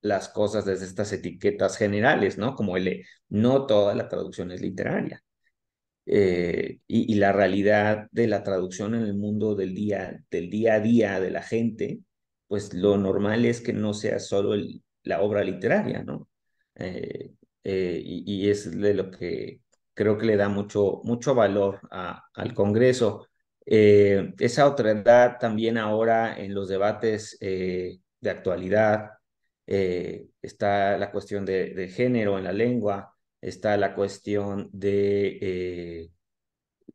las cosas desde estas etiquetas generales, ¿no? Como el no toda la traducción es literaria. Eh, y, la realidad de la traducción en el mundo del día, del día a día de la gente, pues lo normal es que no sea solo la obra literaria, ¿no? Eh, eh, y, es de lo que creo que le da mucho, mucho valor al Congreso. esa otra edad también ahora en los debates de actualidad, está la cuestión de género en la lengua, está la cuestión de eh,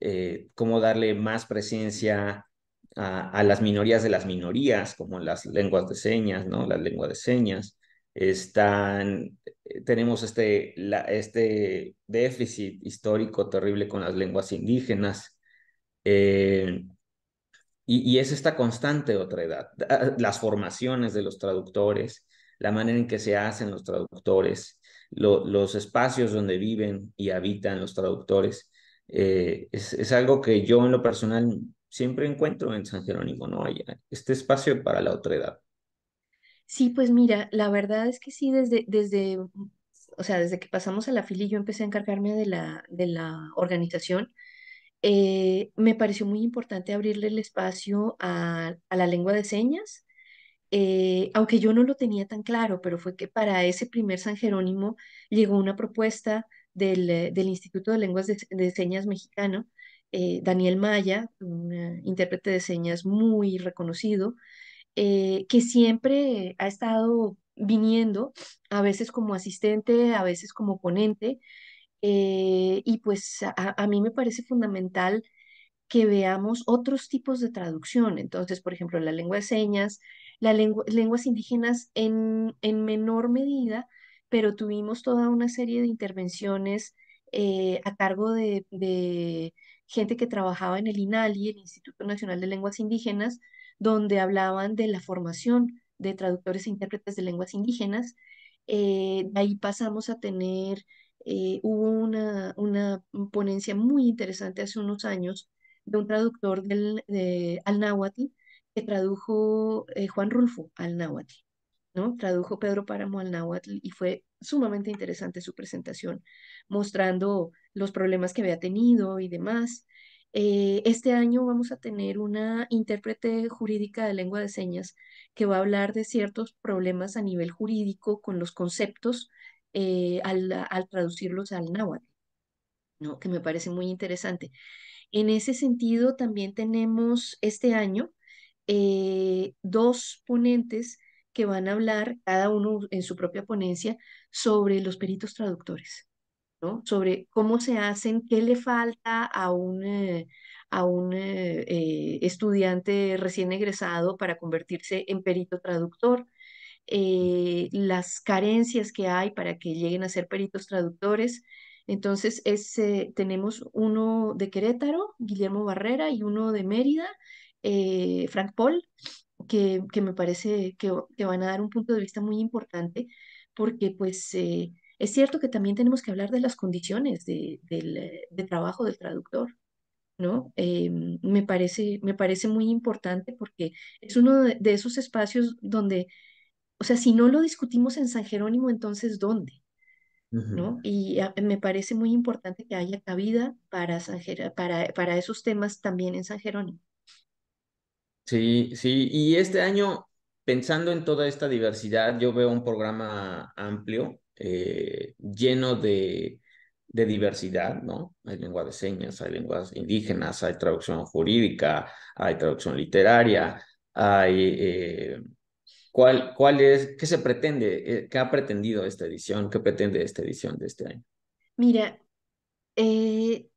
eh, cómo darle más presencia a, las minorías de las minorías, como las lenguas de señas, ¿no? Las lenguas de señas. Están, eh, tenemos este, este déficit histórico terrible con las lenguas indígenas. y, es esta constante otra edad, ah, las formaciones de los traductores, la manera en que se hacen los traductores, los espacios donde viven y habitan los traductores. Eh, es, algo que yo en lo personal siempre encuentro en San Jerónimo, ¿no? este espacio para la otra edad. Sí, pues mira, la verdad es que sí, desde, desde, o sea, desde que pasamos a la y yo empecé a encargarme de la, de la organización. Eh, me pareció muy importante abrirle el espacio a la lengua de señas eh, aunque yo no lo tenía tan claro, pero fue que para ese primer San Jerónimo llegó una propuesta del, eh, Instituto de Lenguas de, Señas Mexicano, eh, Daniel Maya, un intérprete de señas muy reconocido, que siempre ha estado viniendo, a veces como asistente, a veces como ponente, y pues a mí me parece fundamental que veamos otros tipos de traducción. Entonces, por ejemplo, la lengua de señas, las lenguas indígenas en, menor medida, pero tuvimos toda una serie de intervenciones eh, a cargo de, gente que trabajaba en el INALI, el Instituto Nacional de Lenguas Indígenas, donde hablaban de la formación de traductores e intérpretes de lenguas indígenas. Eh, de ahí pasamos a tener, eh, hubo una, una ponencia muy interesante hace unos años de un traductor del, al náhuatl que tradujo eh, Juan Rulfo al náhuatl, ¿no? Tradujo Pedro Páramo al náhuatl y fue sumamente interesante su presentación, mostrando los problemas que había tenido y demás. Eh, este año vamos a tener una intérprete jurídica de lengua de señas que va a hablar de ciertos problemas a nivel jurídico con los conceptos eh, al, al, traducirlos al náhuatl, ¿no? que me parece muy interesante. En ese sentido, también tenemos este año eh, dos ponentes que van a hablar, cada uno en su propia ponencia, sobre los peritos traductores, Sobre cómo se hacen, qué le falta a un, eh, a un eh, estudiante recién egresado para convertirse en perito traductor, las carencias que hay para que lleguen a ser peritos traductores, entonces, eh, tenemos uno de Querétaro, Guillermo Barrera, y uno de Mérida, eh, Frank Paul, que, me parece que, van a dar un punto de vista muy importante, porque pues eh, es cierto que también tenemos que hablar de las condiciones de, trabajo del traductor. ¿no? Em, me, parece, me parece muy importante porque es uno de, esos espacios donde, o sea, si no lo discutimos en San Jerónimo, entonces ¿dónde? ¿no? Y me parece muy importante que haya cabida para, para, esos temas también en San Jerónimo. Sí, sí, y este año, pensando en toda esta diversidad, yo veo un programa amplio, eh, lleno de, diversidad, ¿no? Hay lengua de señas, hay lenguas indígenas, hay traducción jurídica, hay traducción literaria, hay... Eh, ¿Cuál, cuál es, qué se pretende, eh, qué ha pretendido esta edición, qué pretende esta edición de este año? Mira, eh,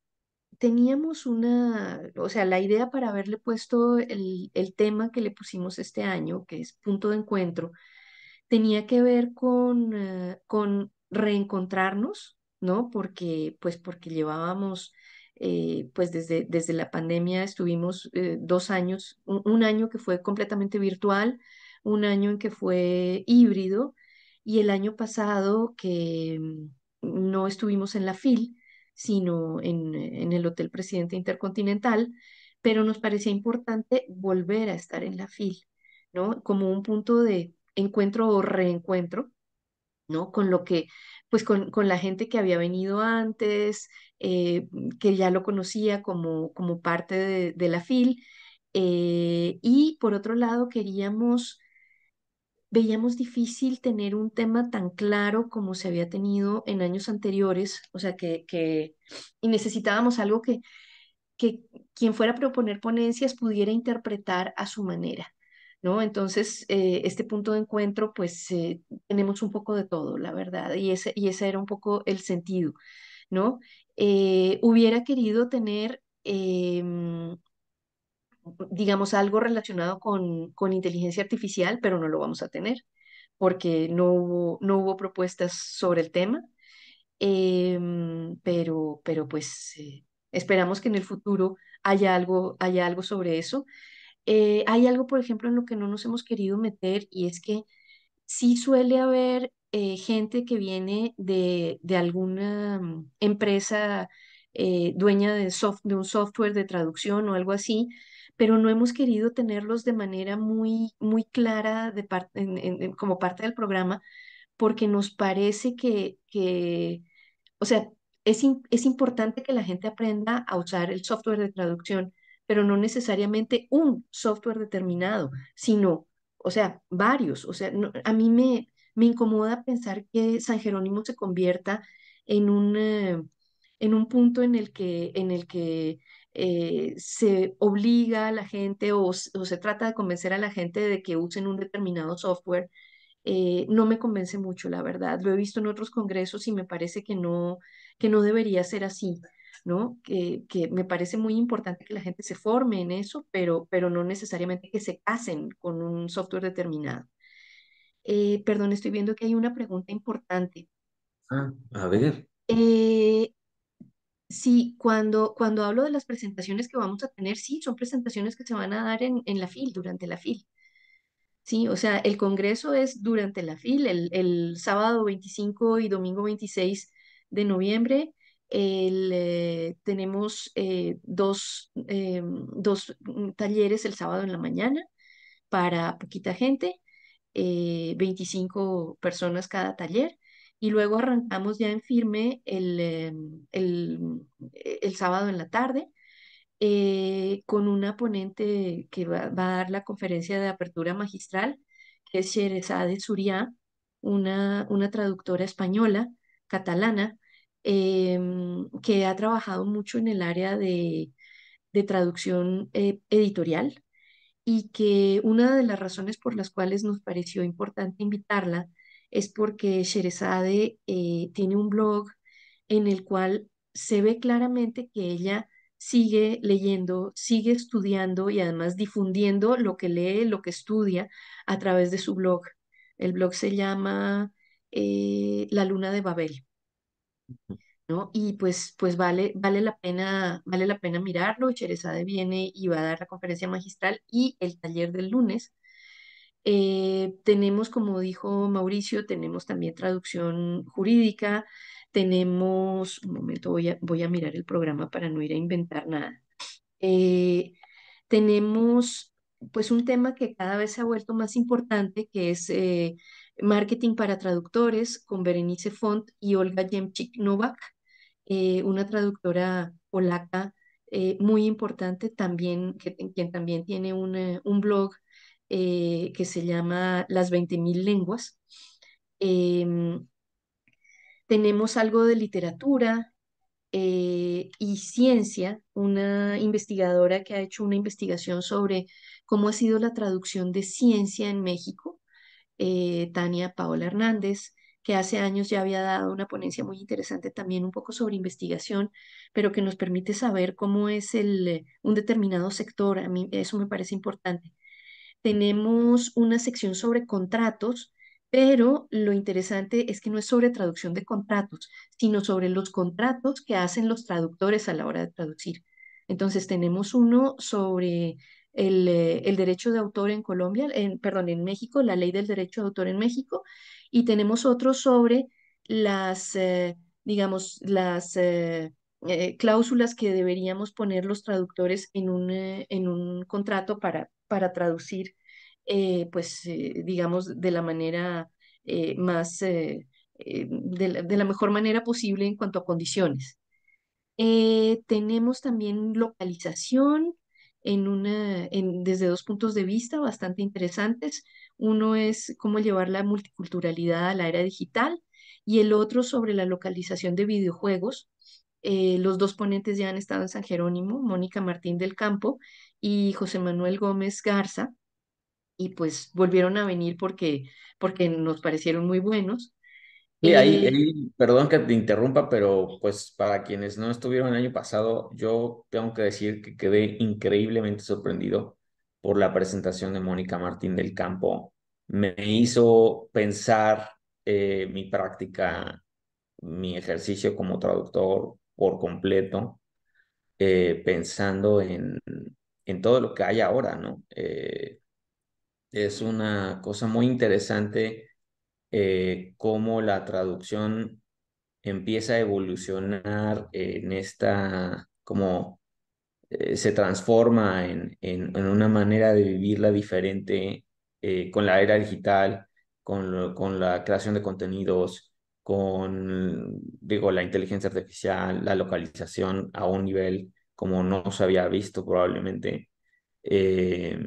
teníamos una, o sea, la idea para haberle puesto el, el, tema que le pusimos este año, que es punto de encuentro, tenía que ver con, eh, con reencontrarnos, ¿no? Porque, pues, porque llevábamos... pues desde, desde la pandemia estuvimos dos años, un, un, año que fue completamente virtual, un año en que fue híbrido y el año pasado que mm, no estuvimos en la FIL, sino en, el Hotel Presidente Intercontinental, pero nos parecía importante volver a estar en la FIL, ¿no? Como un punto de encuentro o reencuentro, ¿no? Con lo que, pues con, la gente que había venido antes, eh, que ya lo conocía como, como parte de, la FIL. Eh, y por otro lado, queríamos veíamos difícil tener un tema tan claro como se había tenido en años anteriores, o sea, que, que y necesitábamos algo que, que quien fuera a proponer ponencias pudiera interpretar a su manera. ¿No? Entonces, eh, este punto de encuentro, pues eh, tenemos un poco de todo, la verdad, y ese, y ese era un poco el sentido, ¿no? Eh, hubiera querido tener em, digamos, algo relacionado con, inteligencia artificial, pero no lo vamos a tener porque no hubo, propuestas sobre el tema. Em, pero, pero pues eh, esperamos que en el futuro haya algo, haya algo sobre eso. Eh, hay algo, por ejemplo, en lo que no nos hemos querido meter y es que sí suele haber eh, gente que viene de, de alguna mm, empresa dueña de, de un software de traducción o algo así, pero no hemos querido tenerlos de manera muy, muy clara de como parte del programa, porque nos parece que, o sea, es, es importante que la gente aprenda a usar el software de traducción, pero no necesariamente un software determinado, sino, o sea, varios. O sea, a mí me, me incomoda pensar que San Jerónimo se convierta en un, eh, en un punto en el que, en el que eh, se obliga a la gente o, se trata de convencer a la gente de que usen un determinado software, eh, no me convence mucho, la verdad. Lo he visto en otros congresos y me parece que no, que no debería ser así, ¿no? Que, me parece muy importante que la gente se forme en eso, pero, pero no necesariamente que se casen con un software determinado. Eh, perdón, estoy viendo que hay una pregunta importante. Ah, a ver. Eh, Sí, cuando, cuando hablo de las presentaciones que vamos a tener, sí, son presentaciones que se van a dar en, la FIL, durante la FIL. Sí, o sea, el Congreso es durante la FIL, el, sábado 25 y domingo 26 de noviembre. Eh, tenemos eh, dos, eh, dos, mm, talleres el sábado en la mañana para poquita gente, 25 personas cada taller y luego arrancamos ya en firme el, em, e, sábado en la tarde eh, con una ponente que va, a dar la conferencia de apertura magistral, que es Sherezade Suriá, una, una traductora española, catalana, em, que ha trabajado mucho en el área de, traducción eh, editorial y que una de las razones por las cuales nos pareció importante invitarla es porque Sherezade eh, tiene un blog en el cual se ve claramente que ella sigue leyendo, sigue estudiando y además difundiendo lo que lee, lo que estudia a través de su blog. El blog se llama eh, La Luna de Babel. Y pues, pues vale, vale, la pena, vale la pena mirarlo. Cherezade viene y va a dar la conferencia magistral y el taller del lunes eh, tenemos, como dijo Mauricio, tenemos también traducción jurídica, tenemos, un momento voy a, mirar el programa para no ir a inventar nada. Eh, tenemos pues un tema que cada vez se ha vuelto más importante, que es eh, marketing para traductores con Berenice Font y Olga Jemchik Novak, una traductora polaca muy importante, también, quien también tiene un blog eh, que se llama Las 20.000 lenguas. Em, tenemos algo de literatura eh, y ciencia, una investigadora que ha hecho una investigación sobre cómo ha sido la traducción de ciencia en México, eh, Tania Paola Hernández que hace años ya había dado una ponencia muy interesante también un poco sobre investigación, pero que nos permite saber cómo es el, un determinado sector. A mí eso me parece importante tenemos una sección sobre contratos, pero lo interesante es que no es sobre traducción de contratos, sino sobre los contratos que hacen los traductores a la hora de traducir. Entonces tenemos uno sobre el, eh, derecho de autor en Colombia, en, perdón, en México, la ley del derecho de autor en México, y tenemos otro sobre las, eh, digamos, las eh, cláusulas que deberíamos poner los traductores en un, en un contrato para para traducir, eh, pues, eh, digamos, de la manera eh, más, de la, mejor manera posible en cuanto a condiciones. tenemos también localización en una, desde dos puntos de vista bastante interesantes. Uno es cómo llevar la multiculturalidad a la era digital y el otro sobre la localización de videojuegos. los dos ponentes ya han estado en San Jerónimo, Mónica Martín del Campo y José Manuel Gómez Garza, y pues volvieron a venir porque, porque nos parecieron muy buenos. y eh, ahí, perdón que te interrumpa, pero pues para quienes no estuvieron el año pasado, yo tengo que decir que quedé increíblemente sorprendido por la presentación de Mónica Martín del Campo. Me hizo pensar eh, mi práctica, mi ejercicio como traductor por completo, eh, pensando en, en todo lo que hay ahora, ¿no? Eh, es una cosa muy interesante eh, cómo la traducción empieza a evolucionar en esta, cómo eh, se transforma en, en, una manera de vivirla diferente con la era digital, con, con la creación de contenidos, con, digo, la inteligencia artificial, la localización a un nivel como no se había visto probablemente. Eh,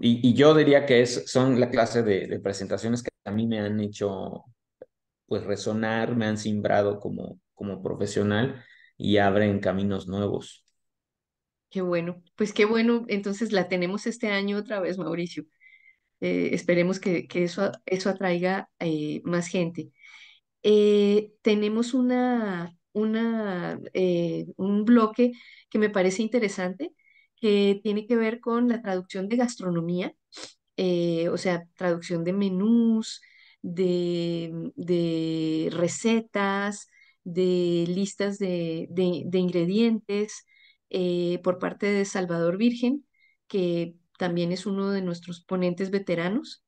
y, yo diría que es, son la clase de, presentaciones que a mí me han hecho pues resonar, me han simbrado como, como profesional y abren caminos nuevos. Qué bueno, pues qué bueno, entonces la tenemos este año otra vez, Mauricio. Eh, esperemos que, eso, eso atraiga eh, más gente. tenemos una eh, un bloque que me parece interesante, que tiene que ver con la traducción de gastronomía, eh, o sea, traducción de menús, de, recetas, de listas de, ingredientes eh, por parte de Salvador Virgen, que también es uno de nuestros ponentes veteranos.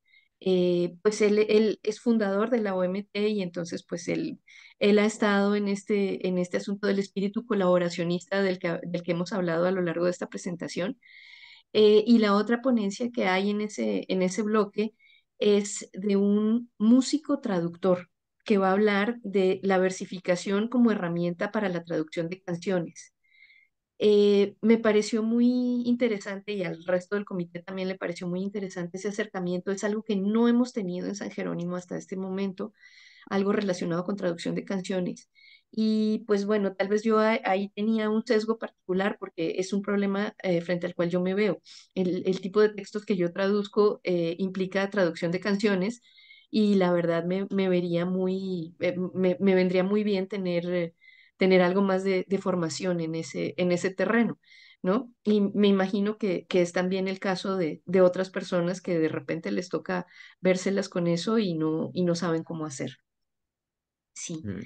Eh, pues él, es fundador de la OMT y entonces pues él, ha estado este, en este, asunto del espíritu colaboracionista del que, hemos hablado a lo largo de esta presentación. Eh, y la otra ponencia que hay en ese bloque es de un músico traductor que va a hablar de la versificación como herramienta para la traducción de canciones. Eh, me pareció muy interesante y al resto del comité también le pareció muy interesante ese acercamiento. Es algo que no hemos tenido en San Jerónimo hasta este momento, algo relacionado con traducción de canciones. Y pues bueno, tal vez yo ahí tenía un sesgo particular porque es un problema eh, frente al cual yo me veo. El, tipo de textos que yo traduzco eh, implica traducción de canciones y la verdad me, me vería muy, me, me vendría muy bien tener tener algo más de, formación en ese, en ese terreno. ¿no? Y me imagino que, que es también el caso de, otras personas que de repente les toca vérselas con eso y no, y no saben cómo hacer. Sí, mm.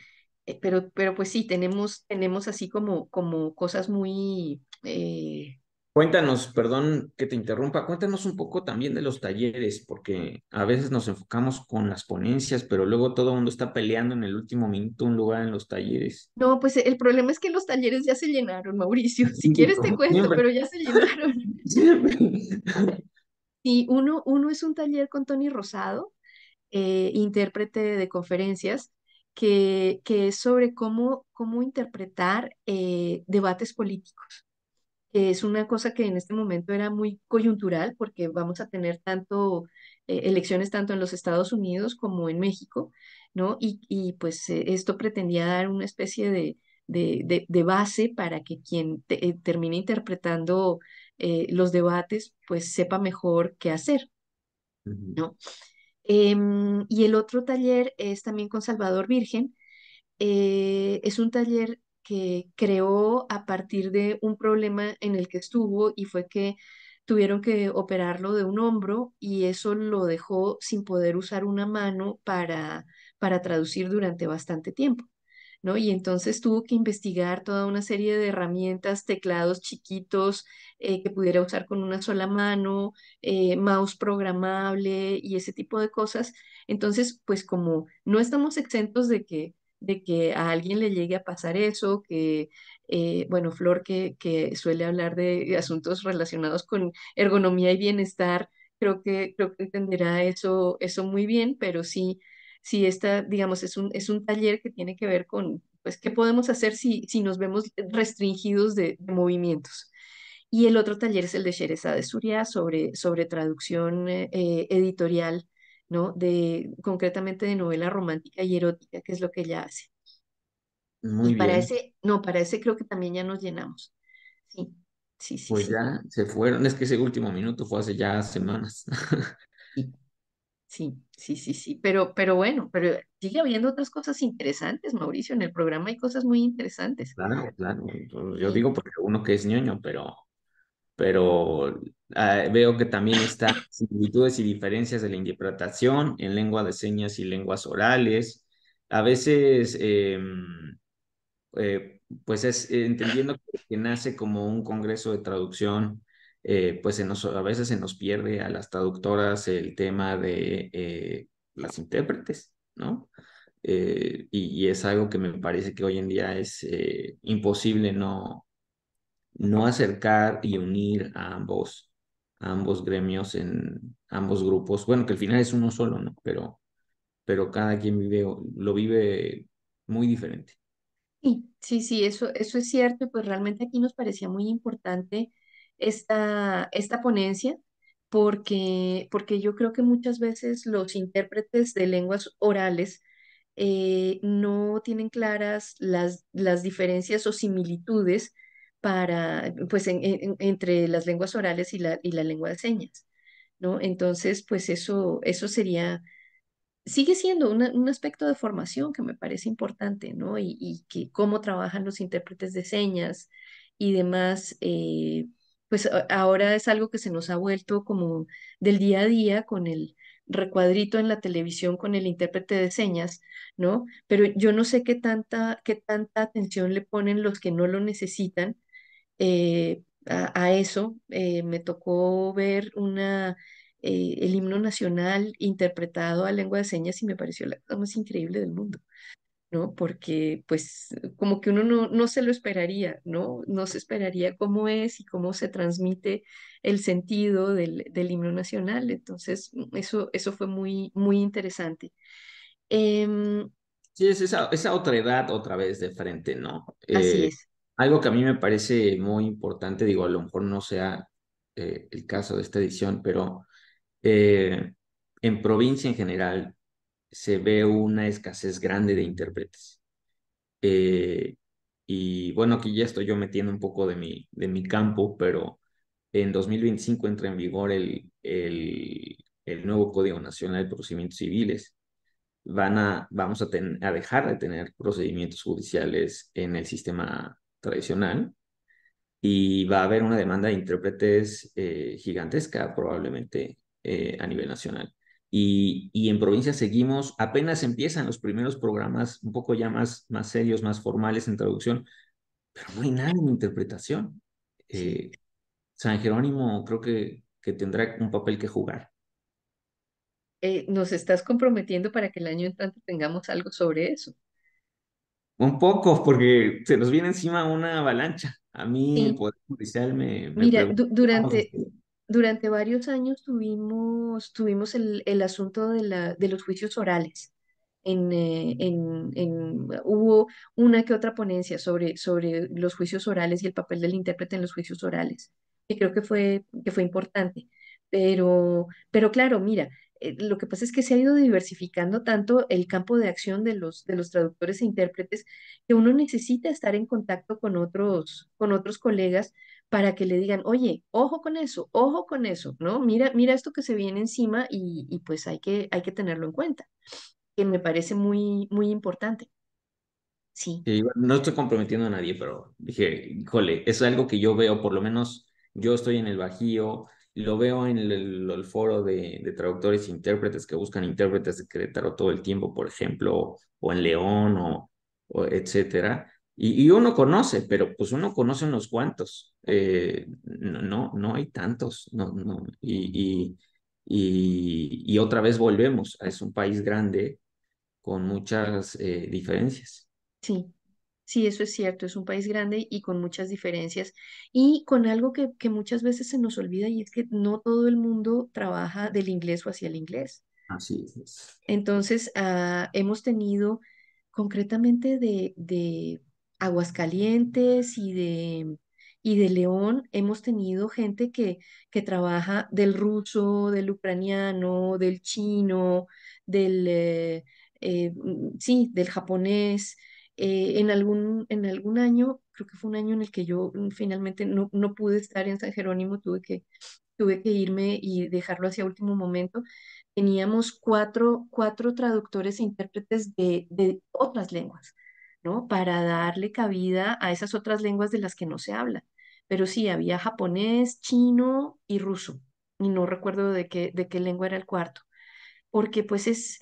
eh, pero, pero pues sí, tenemos, tenemos así como, como cosas muy, eh, Cuéntanos, perdón que te interrumpa, cuéntanos un poco también de los talleres, porque a veces nos enfocamos con las ponencias, pero luego todo el mundo está peleando en el último minuto un lugar en los talleres. No, pues el problema es que los talleres ya se llenaron, Mauricio. Si quieres te cuento, pero ya se llenaron. uno, uno es un taller con Tony Rosado, eh, intérprete de conferencias, que, que es sobre cómo, cómo interpretar eh, debates políticos es una cosa que en este momento era muy coyuntural porque vamos a tener tanto eh, elecciones tanto en los Estados Unidos como en México, ¿no? Y, pues eh, esto pretendía dar una especie de, base para que quien eh, termine interpretando los debates pues sepa mejor qué hacer, ¿no? Em, y el otro taller es también con Salvador Virgen. es un taller que creó a partir de un problema en el que estuvo y fue que tuvieron que operarlo de un hombro y eso lo dejó sin poder usar una mano para, para traducir durante bastante tiempo. ¿No? Y entonces tuvo que investigar toda una serie de herramientas, teclados chiquitos eh, que pudiera usar con una sola mano, eh, mouse programable y ese tipo de cosas. Entonces, pues como no estamos exentos de que de que a alguien le llegue a pasar eso, que, eh, bueno, Flor que, suele hablar de asuntos relacionados con ergonomía y bienestar, creo que, creo que entenderá eso, eso muy bien, pero sí, sí esta, digamos, es un, es un taller que tiene que ver con, pues, qué podemos hacer si, si nos vemos restringidos de, movimientos. Y el otro taller es el de Shereza de Suria sobre, sobre traducción eh, editorial ¿no? De, concretamente de novela romántica y erótica, que es lo que ella hace. Muy y para ese, no, para ese creo que también ya nos llenamos. Sí, sí, sí. Pues ya se fueron, es que ese último minuto fue hace ya semanas. sí. Sí, sí, sí, pero, pero bueno, pero sigue habiendo otras cosas interesantes, Mauricio, en el programa hay cosas muy interesantes. Claro, claro, yo digo porque uno que es ñoño, pero pero ah, veo que también están similitudes y diferencias de la interpretación en lengua de señas y lenguas orales. A veces, em, eh, pues es eh, entendiendo que nace como un congreso de traducción, eh, pues a veces se nos pierde a las traductoras el tema de las intérpretes, ¿no? y, es algo que me parece que hoy en día es imposible no, no acercar y unir a ambos, ambos gremios en ambos grupos. Bueno, que al final es uno solo, ¿no? Pero, pero cada quien vive, lo vive muy diferente. Sí, sí, sí, eso, eso es cierto. Y pues realmente aquí nos parecía muy importante esta, esta ponencia, porque, porque yo creo que muchas veces los intérpretes de lenguas orales eh, no tienen claras las, las diferencias o similitudes para, pues entre las lenguas orales y la, y la lengua de señas, ¿no? Entonces, pues eso, eso sería, sigue siendo un aspecto de formación que me parece importante, ¿no? Y, que cómo trabajan los intérpretes de señas y demás, eh, pues ahora es algo que se nos ha vuelto como del día a día con el recuadrito en la televisión con el intérprete de señas, ¿no? Pero yo no sé qué tanta, qué tanta atención le ponen los que no lo necesitan eh, a, eso. Eh, me tocó ver una, eh, el himno nacional interpretado a lengua de señas y me pareció la más increíble del mundo. ¿no? Porque pues como que uno no, no, se lo esperaría, ¿no? No se esperaría cómo es y cómo se transmite el sentido del, himno nacional. Entonces, mm, eso, eso fue muy, muy interesante. Em, sí, es esa, esa otra edad otra vez de frente, ¿no? así es. Algo que a mí me parece muy importante, digo, a lo mejor no sea eh, el caso de esta edición, pero eh, en provincia en general se ve una escasez grande de intérpretes. Eh, y bueno, aquí ya estoy yo metiendo un poco de mi, de mi campo, pero en 2025 entra en vigor el, el, nuevo Código Nacional de Procedimientos Civiles. Van a, vamos a, a dejar de tener procedimientos judiciales en el sistema tradicional y va a haber una demanda de intérpretes eh, gigantesca probablemente eh, a nivel nacional. Y, en provincia seguimos, apenas empiezan los primeros programas un poco ya más, más serios, más formales en traducción, pero no hay nada en interpretación. Eh, San Jerónimo creo que, que tendrá un papel que jugar. nos estás comprometiendo para que el año entrante tengamos algo sobre eso. Un poco, porque se nos viene encima una avalancha. A mí el Poder Judicial me, Mira, durante, durante varios años tuvimos, tuvimos el, asunto de los juicios orales. Eh, en, hubo una que otra ponencia sobre, sobre los juicios orales y el papel del intérprete en los juicios orales, que creo que fue, que fue importante. Pero, pero claro, mira, eh, lo que pasa es que se ha ido diversificando tanto el campo de acción de los, de los traductores e intérpretes que uno necesita estar en contacto con otros, con otros colegas para que le digan, oye, ojo con eso, ojo con eso, ¿no? Mira, mira esto que se viene encima y, pues hay que, hay que tenerlo en cuenta, que me parece muy, muy importante. Sí. no estoy comprometiendo a nadie, pero dije, híjole, es algo que yo veo, por lo menos yo estoy en el Bajío, lo veo en el, foro de, traductores e intérpretes que buscan intérpretes de Querétaro todo el tiempo, por ejemplo, o en León, o, etcétera. Y, uno conoce, pero pues uno conoce unos cuantos. Eh, no, no, hay tantos. No, no. Y, y, otra vez volvemos. Es un país grande con muchas eh, diferencias. Sí. Sí, eso es cierto, es un país grande y con muchas diferencias y con algo que, muchas veces se nos olvida y es que no todo el mundo trabaja del inglés o hacia el inglés. Así es. Entonces, ah, hemos tenido concretamente de, Aguascalientes y de, y de León, hemos tenido gente que, que trabaja del ruso, del ucraniano, del chino, del, eh, eh, mm, sí, del japonés. Eh, en, algún, en algún año, creo que fue un año en el que yo mm, finalmente no, pude estar en San Jerónimo, tuve que, tuve que irme y dejarlo hacia último momento. Teníamos cuatro, traductores e intérpretes de, otras lenguas, ¿no? Para darle cabida a esas otras lenguas de las que no se habla. Pero sí, había japonés, chino y ruso. Y no recuerdo de de qué lengua era el cuarto. Porque pues es,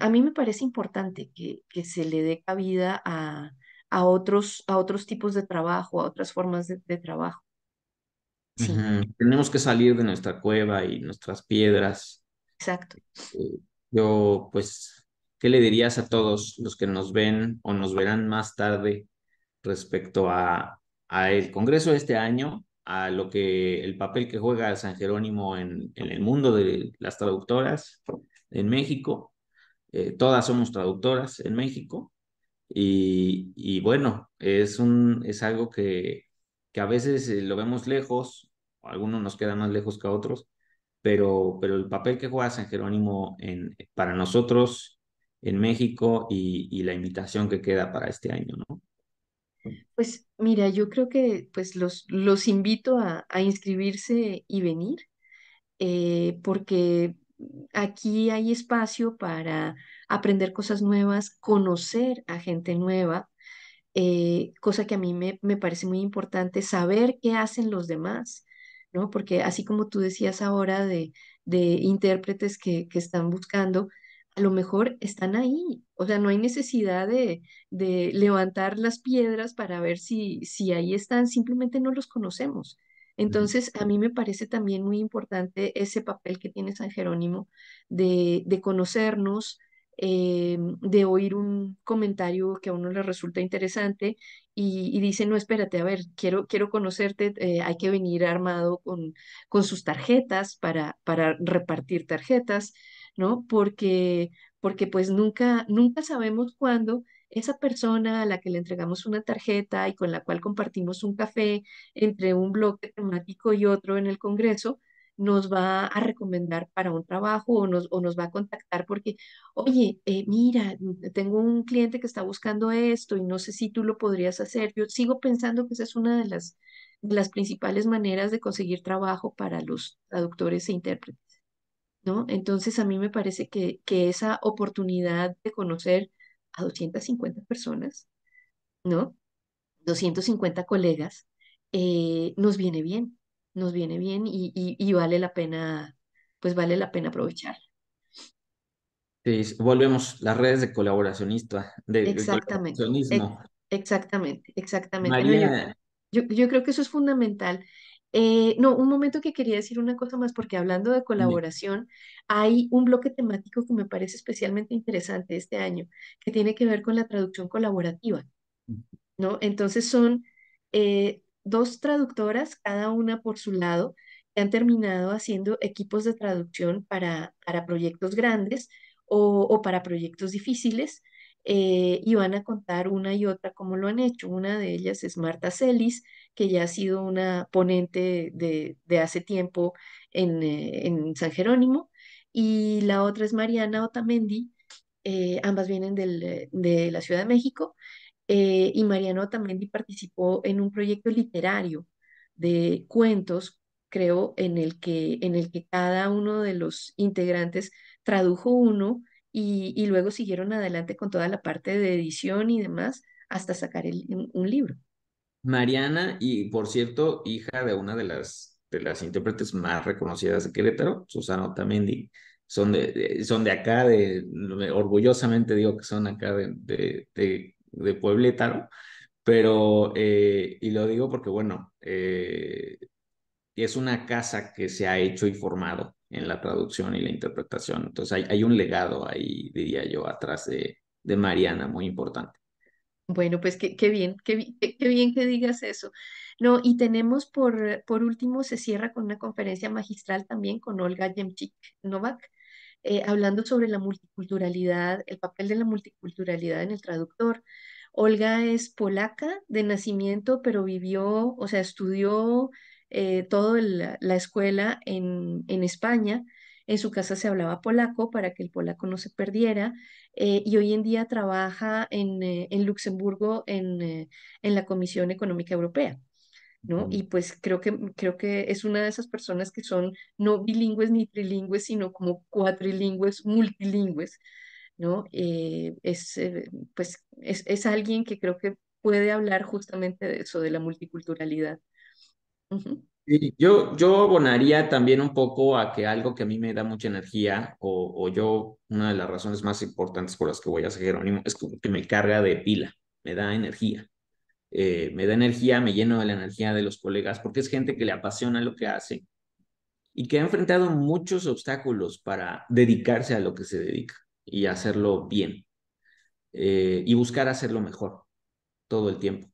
a mí me parece importante que, que se le dé cabida a, otros, a otros tipos de trabajo, a otras formas de, trabajo. Tenemos que salir de nuestra cueva y nuestras piedras. Exacto. Eh, yo, pues, ¿qué le dirías a todos los que nos ven o nos verán más tarde respecto a, a el Congreso de este año, a lo que el papel que juega San Jerónimo en, en el mundo de las traductoras en México eh, todas somos traductoras en México y, bueno, es, un, es algo que, que a veces eh, lo vemos lejos, algunos nos quedan más lejos que otros, pero, pero el papel que juega San Jerónimo en, para nosotros en México y, la invitación que queda para este año, ¿no? Pues mira, yo creo que pues los, los invito a, inscribirse y venir, eh, porque aquí hay espacio para aprender cosas nuevas, conocer a gente nueva, eh, cosa que a mí me, parece muy importante, saber qué hacen los demás, ¿no? Porque así como tú decías ahora de, intérpretes que, están buscando, a lo mejor están ahí, o sea, no hay necesidad de, de levantar las piedras para ver si, si ahí están, simplemente no los conocemos. Entonces, a mí me parece también muy importante ese papel que tiene San Jerónimo de, conocernos, eh, de oír un comentario que a uno le resulta interesante y, dice, no, espérate, a ver, quiero, conocerte, eh, hay que venir armado con, sus tarjetas para, repartir tarjetas, ¿no? Porque, porque pues nunca, nunca sabemos cuándo esa persona a la que le entregamos una tarjeta y con la cual compartimos un café entre un bloque temático y otro en el Congreso, nos va a recomendar para un trabajo o nos, nos va a contactar porque, oye, eh, mira, tengo un cliente que está buscando esto y no sé si tú lo podrías hacer. Yo sigo pensando que esa es una de las, las principales maneras de conseguir trabajo para los traductores e intérpretes, ¿no? Entonces, a mí me parece que, que esa oportunidad de conocer a 250 personas, ¿no? 250 colegas, eh, nos viene bien, nos viene bien y, vale la pena, pues vale la pena aprovechar. Sí, volvemos las redes de colaboracionista, de, exactamente, exactamente, exactamente. Yo, yo creo que eso es fundamental eh, no, un momento que quería decir una cosa más, porque hablando de colaboración, hay un bloque temático que me parece especialmente interesante este año, que tiene que ver con la traducción colaborativa, ¿no? Entonces son eh, dos traductoras, cada una por su lado, que han terminado haciendo equipos de traducción para, para proyectos grandes o, para proyectos difíciles. Eh, y van a contar una y otra cómo lo han hecho. Una de ellas es Marta Celis, que ya ha sido una ponente de, de hace tiempo en, eh, San Jerónimo, y la otra es Mariana Otamendi, eh, ambas vienen eh, de la Ciudad de México, y Mariana Otamendi participó en un proyecto literario de cuentos, creo, en el que, en el que cada uno de los integrantes tradujo uno y, luego siguieron adelante con toda la parte de edición y demás hasta sacar un libro. Mariana, y por cierto, hija de una de las, de las intérpretes más reconocidas de Querétaro, Susana Tamendi, Son de, son de acá, de, orgullosamente digo que son acá de, de, de, pero, eh, y lo digo porque, bueno, eh, es una casa que se ha hecho y formado en la traducción y la interpretación. Entonces hay, hay un legado ahí, diría yo, atrás de, de Mariana muy importante. Bueno, pues qué, bien, qué, bien que digas eso. No, y tenemos por, último, se cierra con una conferencia magistral también con Olga Jemchik Novak, eh, hablando sobre la multiculturalidad, el papel de la multiculturalidad en el traductor. Olga es polaca de nacimiento, pero vivió, o sea, estudió eh, toda la escuela en, en España. En su casa se hablaba polaco para que el polaco no se perdiera. Eh, y hoy en día trabaja en, eh, en Luxemburgo en, eh, en, la Comisión Económica Europea. ¿no? Y pues creo que, creo que es una de esas personas que son no bilingües ni trilingües, sino como cuatrilingües, multilingües, ¿no? es, pues es, es, alguien que creo que puede hablar justamente de eso, de la multiculturalidad yo, yo abonaría también un poco a que algo que a mí me da mucha energía, o, yo, una de las razones más importantes por las que voy a ser Jerónimo, es que me carga de pila, me da energía. Eh, me da energía, me lleno de la energía de los colegas, porque es gente que le apasiona lo que hace y que ha enfrentado muchos obstáculos para dedicarse a lo que se dedica y hacerlo bien eh, y buscar hacerlo mejor todo el tiempo.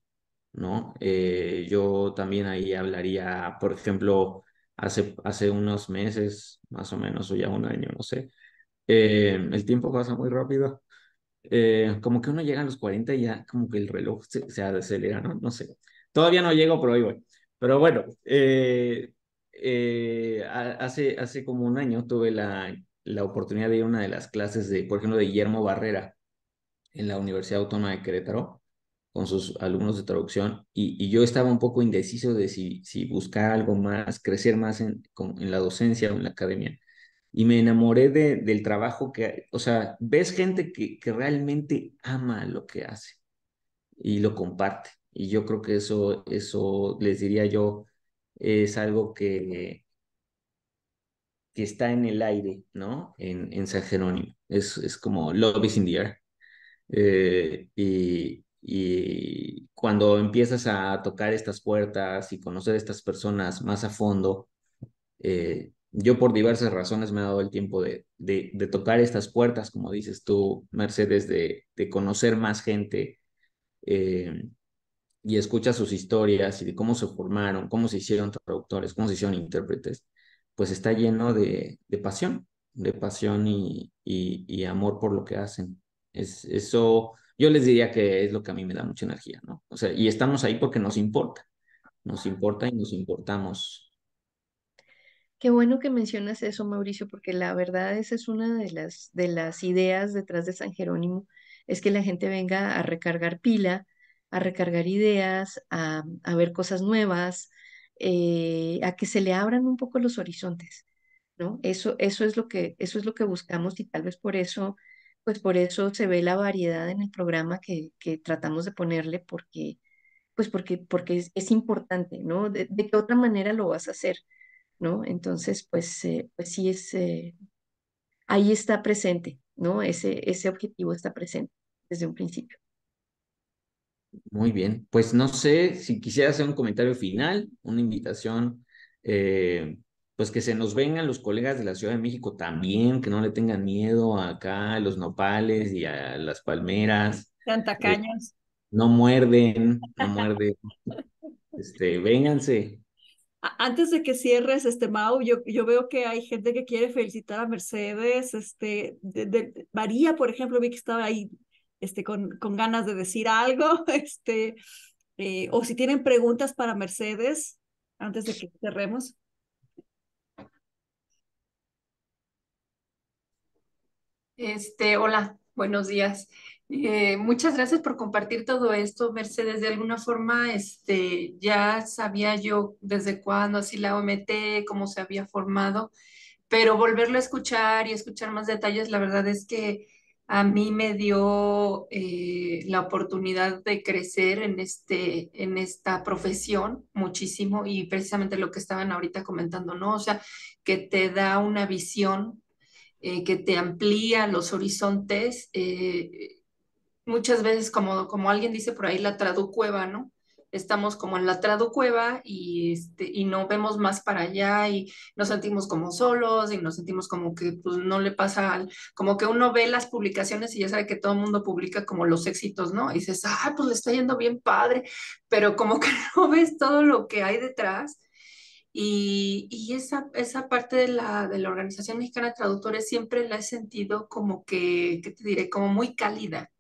¿no? Eh, yo también ahí hablaría, por ejemplo, hace, hace unos meses, más o menos, o ya un año, no sé, eh, el tiempo pasa muy rápido. Eh, como que uno llega a los 40 y ya como que el reloj se, se acelera, ¿no? No sé. Todavía no llego, pero ahí voy. Pero bueno, hace, hace como un año tuve la, la oportunidad de ir a una de las clases de, por ejemplo, de Guillermo Barrera en la Universidad Autónoma de Querétaro con sus alumnos de traducción y, yo estaba un poco indeciso de si, si buscar algo más, crecer más en, en la docencia o en la academia. Y me enamoré de, del trabajo que, o sea, ves gente que, que realmente ama lo que hace y lo comparte. Y yo creo que eso, eso les diría yo, es algo que, que está en el aire, ¿no? En, en San Jerónimo. Es, es como love is in the air. Eh, y, y cuando empiezas a tocar estas puertas y conocer a estas personas más a fondo, eh, yo por diversas razones me he dado el tiempo de, tocar estas puertas, como dices tú, Mercedes, de, conocer más gente eh, y escuchar sus historias y de cómo se formaron, cómo se hicieron traductores, cómo se hicieron intérpretes, pues está lleno de, pasión, de pasión y, amor por lo que hacen. Es, eso yo les diría que es lo que a mí me da mucha energía, ¿no? O sea, y estamos ahí porque nos importa, nos importa y nos importamos. Qué bueno que mencionas eso, Mauricio, porque la verdad esa es una de las, de las ideas detrás de San Jerónimo, es que la gente venga a recargar pila, a recargar ideas, a, ver cosas nuevas, eh, a que se le abran un poco los horizontes, ¿no? Eso, eso, es lo que, eso es lo que buscamos y tal vez por eso pues por eso se ve la variedad en el programa que, tratamos de ponerle, porque, pues porque, porque es, importante, ¿no? De, de, qué otra manera lo vas a hacer? ¿No? Entonces, pues, eh, pues sí es, eh, ahí está presente, ¿no? Ese, ese objetivo está presente desde un principio. Muy bien, pues no sé si quisiera hacer un comentario final, una invitación eh, pues que se nos vengan los colegas de la Ciudad de México también, que no le tengan miedo acá a los nopales y a las palmeras. Santa eh, no muerden, no muerden. este, vénganse. Antes de que cierres, este Mau, yo, veo que hay gente que quiere felicitar a Mercedes, este, de, María, por ejemplo, vi que estaba ahí este, con, con ganas de decir algo, este, eh, o si tienen preguntas para Mercedes, antes de que cerremos. Este, hola, buenos días. Eh, muchas gracias por compartir todo esto, Mercedes. De alguna forma, este, ya sabía yo desde cuándo así la OMT, cómo se había formado, pero volverlo a escuchar y escuchar más detalles, la verdad es que a mí me dio eh, la oportunidad de crecer en, este, en esta profesión muchísimo y precisamente lo que estaban ahorita comentando, ¿no? O sea, que te da una visión eh, que te amplía los horizontes. Eh, muchas veces, como, como alguien dice por ahí, la traducueva, ¿no? Estamos como en la traducueva y, este, y no vemos más para allá y nos sentimos como solos y nos sentimos como que pues, no le pasa, al, como que uno ve las publicaciones y ya sabe que todo el mundo publica como los éxitos, ¿no? Y dices, ah, pues le está yendo bien padre, pero como que no ves todo lo que hay detrás y, y esa, esa parte de la, de la Organización Mexicana de Traductores siempre la he sentido como que, ¿qué te diré? Como muy cálida.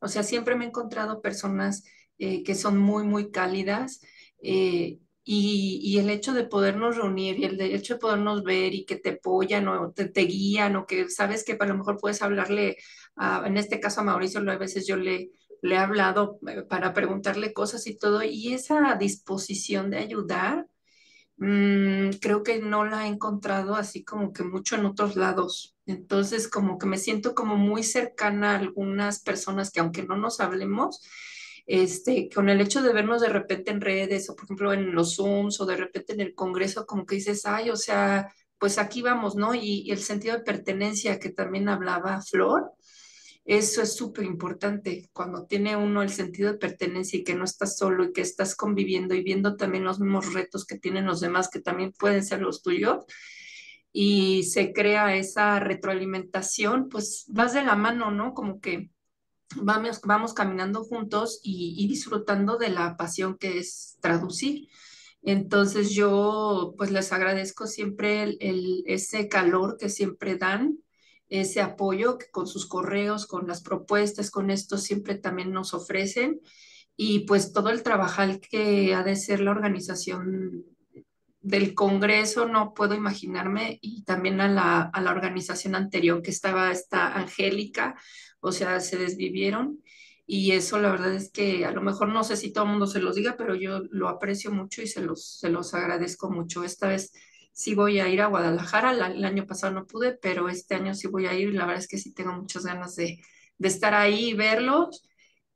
O sea, siempre me he encontrado personas eh, que son muy, muy cálidas. Eh, y, y, el hecho de podernos reunir y el hecho de podernos ver y que te apoyan o te, te guían o que sabes que a lo mejor puedes hablarle, a, en este caso a Mauricio, a veces yo le, le he hablado eh, para preguntarle cosas y todo, y esa disposición de ayudar Mm, creo que no la he encontrado así como que mucho en otros lados. Entonces, como que me siento como muy cercana a algunas personas que aunque no nos hablemos, este, con el hecho de vernos de repente en redes o por ejemplo en los Zooms o de repente en el Congreso, como que dices, ay, o sea, pues aquí vamos, ¿no? Y, y el sentido de pertenencia que también hablaba Flor, eso es súper importante cuando tiene uno el sentido de pertenencia y que no estás solo y que estás conviviendo y viendo también los mismos retos que tienen los demás, que también pueden ser los tuyos. Y se crea esa retroalimentación, pues vas de la mano, ¿no? Como que vamos, vamos caminando juntos y, disfrutando de la pasión que es traducir. Entonces yo pues les agradezco siempre ese calor que siempre dan ese apoyo que con sus correos, con las propuestas, con esto siempre también nos ofrecen y pues todo el trabajo que ha de ser la organización del Congreso, no puedo imaginarme, y también a la, organización anterior que estaba esta Angélica, o sea, se desvivieron y eso la verdad es que a lo mejor no sé si todo el mundo se los diga, pero yo lo aprecio mucho y se los, se los agradezco mucho. Esta vez sí voy a ir a Guadalajara. el año pasado no pude, pero este año sí voy a ir. y La verdad es que sí tengo muchas ganas de, de estar ahí y verlos.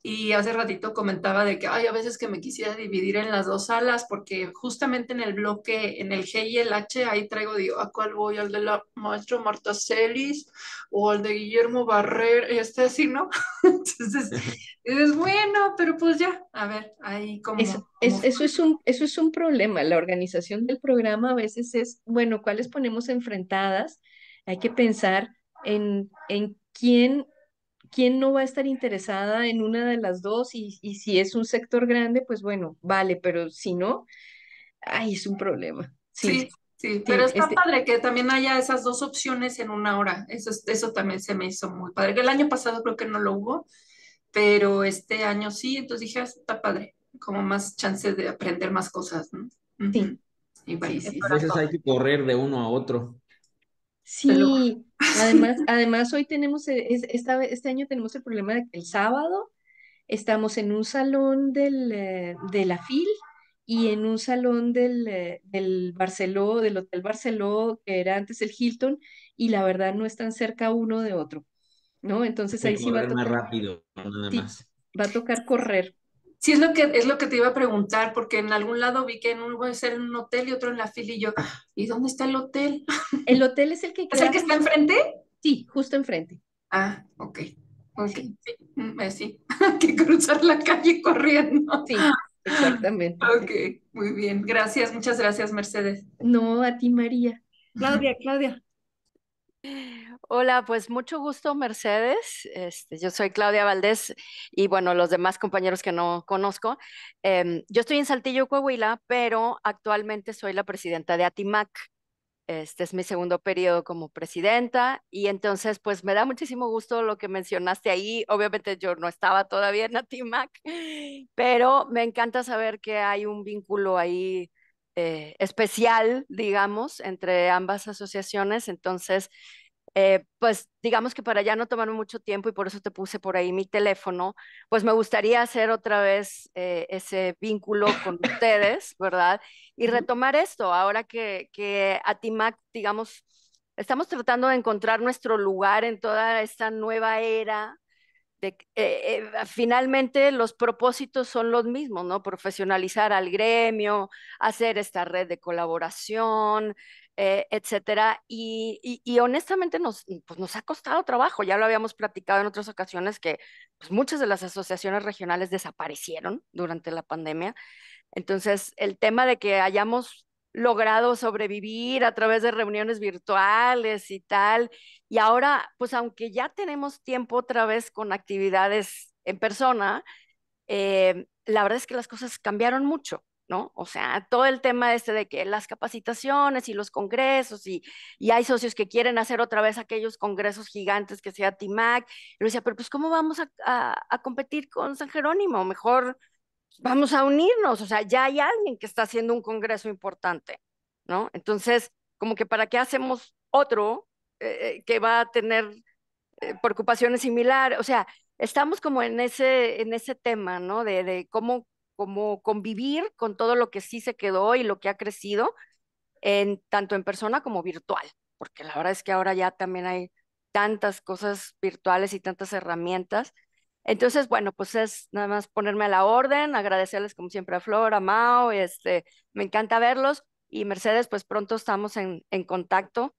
Y hace ratito comentaba de que, hay a veces que me quisiera dividir en las dos salas, porque justamente en el bloque, en el G y el H, ahí traigo, digo, ¿a ah, cuál voy? ¿Al de la maestro Marta Celis o al de Guillermo Barrer? Este así, ¿no? Entonces, es bueno, pero pues ya, a ver, ahí como... Eso, Es, un, eso es un problema, la organización del programa a veces es, bueno, ¿cuáles ponemos enfrentadas? Hay que pensar en, en quién ¿quién no va a estar interesada en una de las dos? Y, si es un sector grande, pues bueno, vale, pero si no, ahí es un problema. Sí, sí, pero está este padre que también haya esas dos opciones en una hora. Eso, eso también se me hizo muy padre. El año pasado creo que no lo hubo, pero este año sí, entonces dije, ah, está padre, como más chances de aprender más cosas, ¿no? Sí. Y, bueno, sí. Entonces hay que correr de uno a otro. Sí, Además, además hoy tenemos, eh, esta, este año tenemos el problema de que el sábado estamos en un salón eh, de la FIL y en un salón del, eh, del Barceló, del Hotel Barceló, que era antes el Hilton, y la verdad no están cerca uno de otro, ¿no? Entonces ahí sí va a tocar... más. va a tocar correr, Sí, es lo que es lo que te iba a preguntar, porque en algún lado vi que en uno va a ser en un hotel y otro en la fila, y yo, ¿y dónde está el hotel? ¿El hotel es el que ¿Es el que está enfrente? Sí, justo enfrente. Ah, ok. Okay. Sí. Mm, eh, que cruzar la calle corriendo. Sí, exactamente. Ok, muy bien. Gracias, muchas gracias, Mercedes. No, a ti, María. Claudia, Claudia. Hola, pues mucho gusto, Mercedes. Este, yo soy Claudia Valdés y bueno, los demás compañeros que no conozco. Em, yo estoy en Saltillo, Coahuila, pero actualmente soy la presidenta de ATIMAC. Este es mi segundo periodo como presidenta y entonces pues me da muchísimo gusto lo que mencionaste ahí. Obviamente yo no estaba todavía en ATIMAC, pero me encanta saber que hay un vínculo ahí eh, especial, digamos, entre ambas asociaciones. Entonces, eh, pues digamos que para ya no tomarme mucho tiempo y por eso te puse por ahí mi teléfono, pues me gustaría hacer otra vez eh, ese vínculo con ustedes, ¿verdad? Y retomar esto, ahora que, que Atimac, digamos, estamos tratando de encontrar nuestro lugar en toda esta nueva era eh, eh, finalmente los propósitos son los mismos, ¿no? Profesionalizar al gremio, hacer esta red de colaboración, eh, etcétera. Y, honestamente nos, pues, nos ha costado trabajo, ya lo habíamos platicado en otras ocasiones, que pues, muchas de las asociaciones regionales desaparecieron durante la pandemia. Entonces, el tema de que hayamos logrado sobrevivir a través de reuniones virtuales y tal. Y ahora, pues aunque ya tenemos tiempo otra vez con actividades en persona, eh, la verdad es que las cosas cambiaron mucho. ¿no? O sea, todo el tema este de que las capacitaciones y los congresos y, y hay socios que quieren hacer otra vez aquellos congresos gigantes que sea TIMAC. Y yo decía, pero pues ¿cómo vamos a, a competir con San Jerónimo? Mejor vamos a unirnos, o sea, ya hay alguien que está haciendo un congreso importante, ¿no? Entonces, como que para qué hacemos otro eh, eh, que va a tener eh, preocupaciones similares, o sea, estamos como en ese, en ese tema, ¿no? De, de cómo, cómo, convivir con todo lo que sí se quedó y lo que ha crecido, en, tanto en persona como virtual, porque la verdad es que ahora ya también hay tantas cosas virtuales y tantas herramientas entonces, bueno, pues es nada más ponerme a la orden, agradecerles como siempre a Flor, a Mao, este, me encanta verlos y Mercedes, pues pronto estamos en, en contacto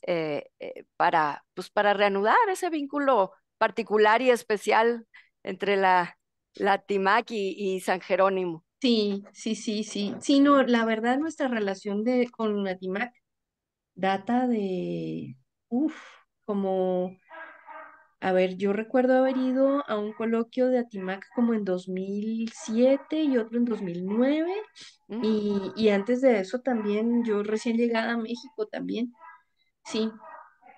eh, eh, para, pues para reanudar ese vínculo particular y especial entre la, la TIMAC y, San Jerónimo. Sí, sí, sí, sí. Sí, no, la verdad nuestra relación de, con la TIMAC data de, uff, como a ver, yo recuerdo haber ido a un coloquio de Atimac como en 2007 y otro en 2009. Mm. Y, y antes de eso también, yo recién llegada a México también. Sí,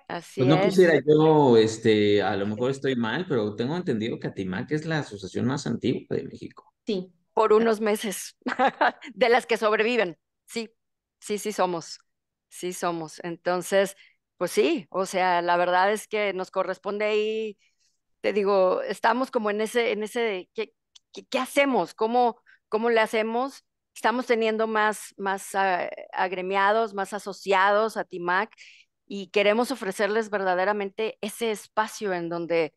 Así pues no quisiera yo, este, a lo mejor estoy mal, pero tengo entendido que Atimac es la asociación más antigua de México. Sí, por unos meses, de las que sobreviven. Sí, sí, sí somos, sí somos. Entonces, pues sí, o sea, la verdad es que nos corresponde ahí, te digo, estamos como en ese, en ese, ¿qué, hacemos? ¿Cómo, ¿Cómo le hacemos? Estamos teniendo más, más ah, agremiados, más asociados a TIMAC y queremos ofrecerles verdaderamente ese espacio en donde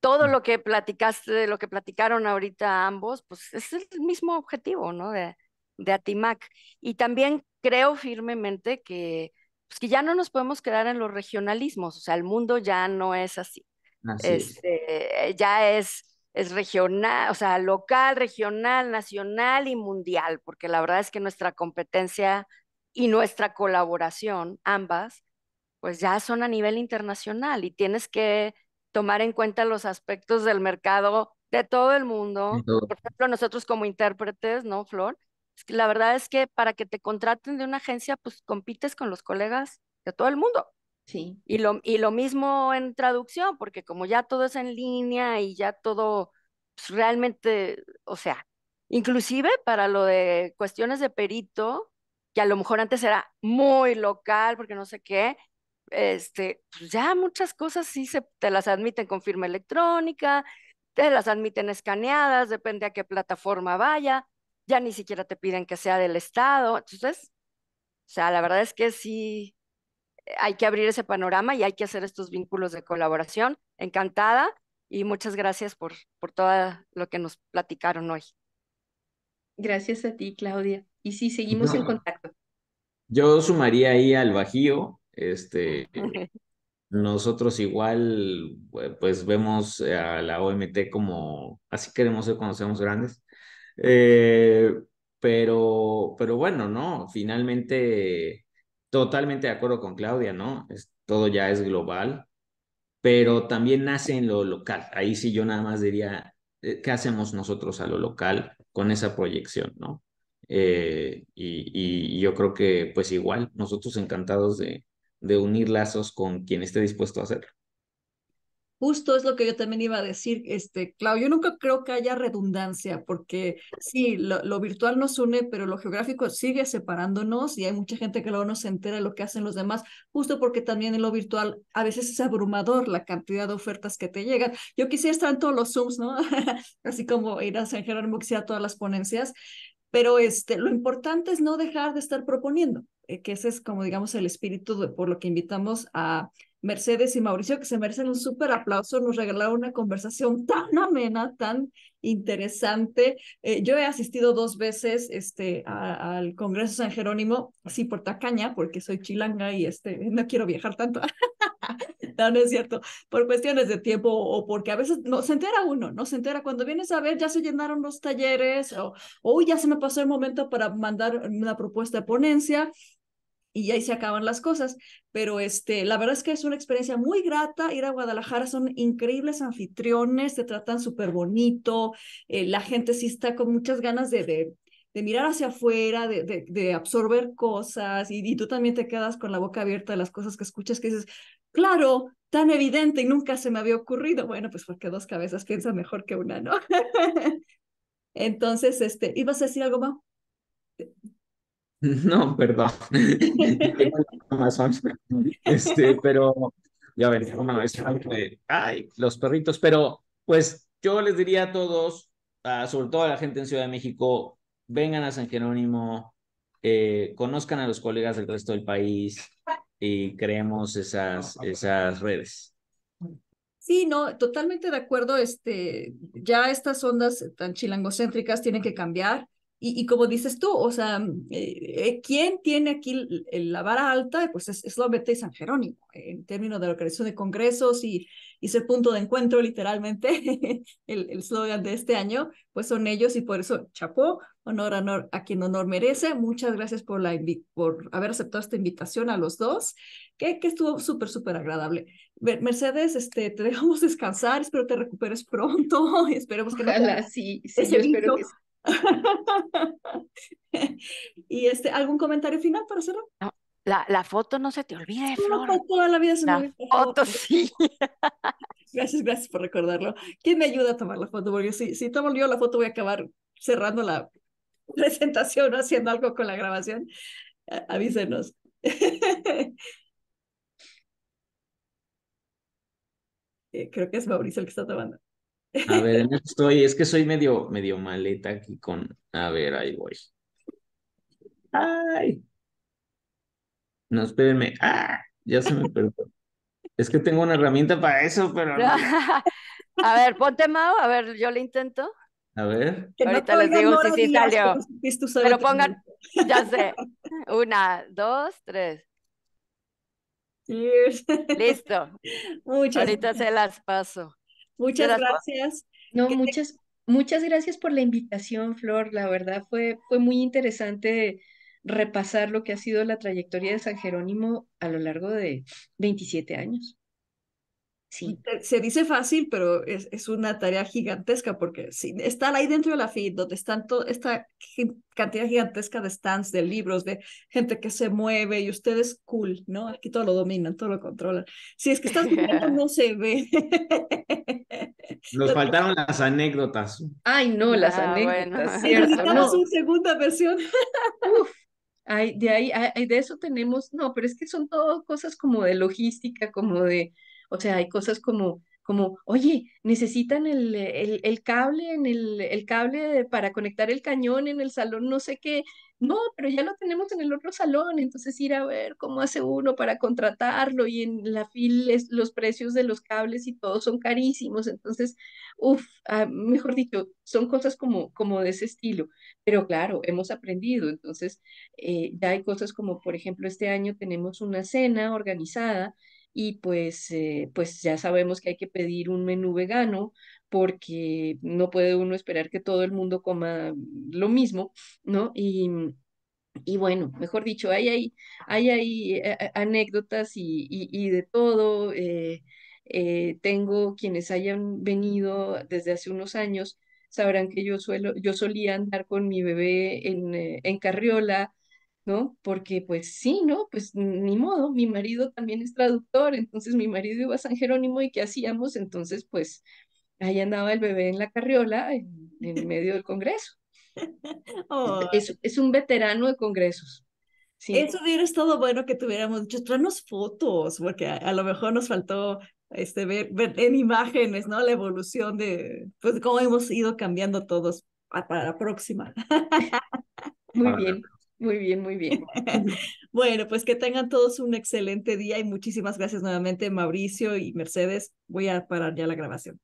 todo mm. lo que platicaste, lo que platicaron ahorita ambos, pues es el mismo objetivo, ¿no? De, de Atimac. Y también creo firmemente que pues que ya no nos podemos quedar en los regionalismos, o sea, el mundo ya no es así. este, Ya es, es regional, o sea, local, regional, nacional y mundial, porque la verdad es que nuestra competencia y nuestra colaboración, ambas, pues ya son a nivel internacional y tienes que tomar en cuenta los aspectos del mercado de todo el mundo. Por ejemplo, nosotros como intérpretes, ¿no, Flor? la verdad es que para que te contraten de una agencia, pues compites con los colegas de todo el mundo. Sí. Y lo, mismo en traducción, porque como ya todo es en línea y ya todo pues, realmente, o sea, inclusive para lo de cuestiones de perito, que a lo mejor antes era muy local, porque no sé qué, este, pues ya muchas cosas sí se, te las admiten con firma electrónica, te las admiten escaneadas, depende a qué plataforma vaya ya ni siquiera te piden que sea del Estado. Entonces, o sea, la verdad es que sí eh, hay que abrir ese panorama y hay que hacer estos vínculos de colaboración. Encantada y muchas gracias por, por todo lo que nos platicaron hoy. Gracias a ti, Claudia. Y sí, seguimos en contacto. Yo sumaría ahí al Bajío, este, nosotros igual, pues vemos a la OMT como, así queremos ser cuando seamos grandes, eh, pero, pero bueno, ¿no? Finalmente, totalmente de acuerdo con Claudia, ¿no? Es, todo ya es global, pero también nace en lo local. Ahí sí yo nada más diría, eh, ¿qué hacemos nosotros a lo local con esa proyección, ¿no? Eh, y, yo creo que pues igual, nosotros encantados de, de unir lazos con quien esté dispuesto a hacerlo. Justo es lo que yo también iba a decir, este, Clau, yo nunca creo que haya redundancia, porque sí, lo, lo, virtual nos une, pero lo geográfico sigue separándonos y hay mucha gente que luego no se entera de lo que hacen los demás, justo porque también en lo virtual a veces es abrumador la cantidad de ofertas que te llegan. Yo quisiera estar en todos los Zooms, ¿no? Así como ir a San Jerónimo, quisiera todas las ponencias, pero este, lo importante es no dejar de estar proponiendo, eh, que ese es como digamos el espíritu por lo que invitamos a Mercedes y Mauricio, que se merecen un súper aplauso, nos regalaron una conversación tan amena, tan interesante. Eh, yo he asistido dos veces este, al Congreso San Jerónimo, así por tacaña, porque soy chilanga y este, no quiero viajar tanto. no, es cierto, por cuestiones de tiempo o porque a veces no se entera uno, no se entera. Cuando vienes a ver, ya se llenaron los talleres o, o ya se me pasó el momento para mandar una propuesta de ponencia y ahí se acaban las cosas. Pero este, la verdad es que es una experiencia muy grata ir a Guadalajara, son increíbles anfitriones, te tratan súper bonito, eh, la gente sí está con muchas ganas de, de, mirar hacia afuera, de, de, absorber cosas y, y, tú también te quedas con la boca abierta de las cosas que escuchas que dices, claro, tan evidente y nunca se me había ocurrido. Bueno, pues porque dos cabezas piensan mejor que una, ¿no? Entonces, este, ¿ibas a decir algo más? No, perdón. Este, pero ya ver, ay, los perritos, pero pues yo les diría a todos, sobre todo a la gente en Ciudad de México, vengan a San Jerónimo, eh, conozcan a los colegas del resto del país y creemos esas, esas redes. Sí, no, totalmente de acuerdo. Este, ya estas ondas tan chilangocéntricas tienen que cambiar. Y, como dices tú, o sea, mm, eh, eh, ¿quién tiene aquí la vara alta? Pues es, es y San Jerónimo, en términos de la organización de congresos y, y punto de encuentro, literalmente, el, slogan de este año, pues son ellos y por eso chapó, honor, a quien honor merece. Muchas gracias por, la por haber aceptado esta invitación a los dos, que, que estuvo súper, súper agradable. Mercedes, este, te dejamos descansar, espero te recuperes pronto, esperemos que Ojalá, sí, sí, espero que y este, ¿algún comentario final para hacerlo? la, la, foto no se te olvide, Flor. No, toda la vida se gracias, gracias por recordarlo. ¿Quién me ayuda a tomar la foto? Porque si, si tomo yo la foto voy a acabar cerrando la presentación o haciendo algo con la grabación. avísenos. Eh, creo que es Mauricio el que está tomando. A ver, no estoy, es que soy medio, medio maleta aquí con. A ver, ahí voy. ¡Ay! No, espérenme. ¡Ah! Ya se me perdió. Es que tengo una herramienta para eso, pero. No. a ver, ponte Mao, a ver, yo lo intento. A ver. Ahorita les digo si sí salió. Pero pongan, ya sé. Una, dos, tres. Listo. Muchas Ahorita se las paso. Muchas gracias. No, muchas, muchas gracias por la invitación, Flor. La verdad fue, fue muy interesante repasar lo que ha sido la trayectoria de San Jerónimo a lo largo de 27 años. Se dice fácil, pero es, una tarea gigantesca porque si está ahí dentro de la feed, donde están toda esta cantidad gigantesca de stands, de libros, de gente que se mueve y ustedes cool, ¿no? Aquí todo lo dominan, todo lo controlan. Si es que estás viendo, no se ve. Nos faltaron las anécdotas. Ay, no, las ah, anécdotas. Necesitamos una segunda versión. Uf. de ahí, de eso tenemos, no, pero es que son todo cosas como de logística, como de, o sea, hay cosas como, como oye, necesitan el, cable, en el, el cable para conectar el cañón en el salón, no sé qué, no, pero ya lo tenemos en el otro salón, entonces ir a ver cómo hace uno para contratarlo y en la fila los precios de los cables y todos son carísimos, entonces, uff, ah, mejor dicho, son cosas como, como de ese estilo, pero claro, hemos aprendido, entonces eh, ya hay cosas como, por ejemplo, este año tenemos una cena organizada y pues, eh, pues ya sabemos que hay que pedir un menú vegano porque no puede uno esperar que todo el mundo coma lo mismo, ¿no? Y, y bueno, mejor dicho, hay, hay, hay, eh, eh, anécdotas y, de todo. tengo quienes hayan venido desde hace unos años, sabrán que yo, suelo, yo solía andar con mi bebé en, en carriola, ¿no? Porque pues sí, ¿no? Pues ni modo, mi marido también es traductor, entonces mi marido iba a San Jerónimo y ¿qué hacíamos? Entonces pues ahí andaba el bebé en la carriola en, medio del Congreso. Oh. Es, un veterano de congresos. Sí. Eso hubiera estado bueno que tuviéramos dicho, tranos fotos, porque a, lo mejor nos faltó este, ver, en imágenes, ¿no? La evolución de, pues, cómo hemos ido cambiando todos para la próxima. Muy bien. Muy bien, muy bien. bueno, pues que tengan todos un excelente día y muchísimas gracias nuevamente, Mauricio y Mercedes. Voy a parar ya la grabación.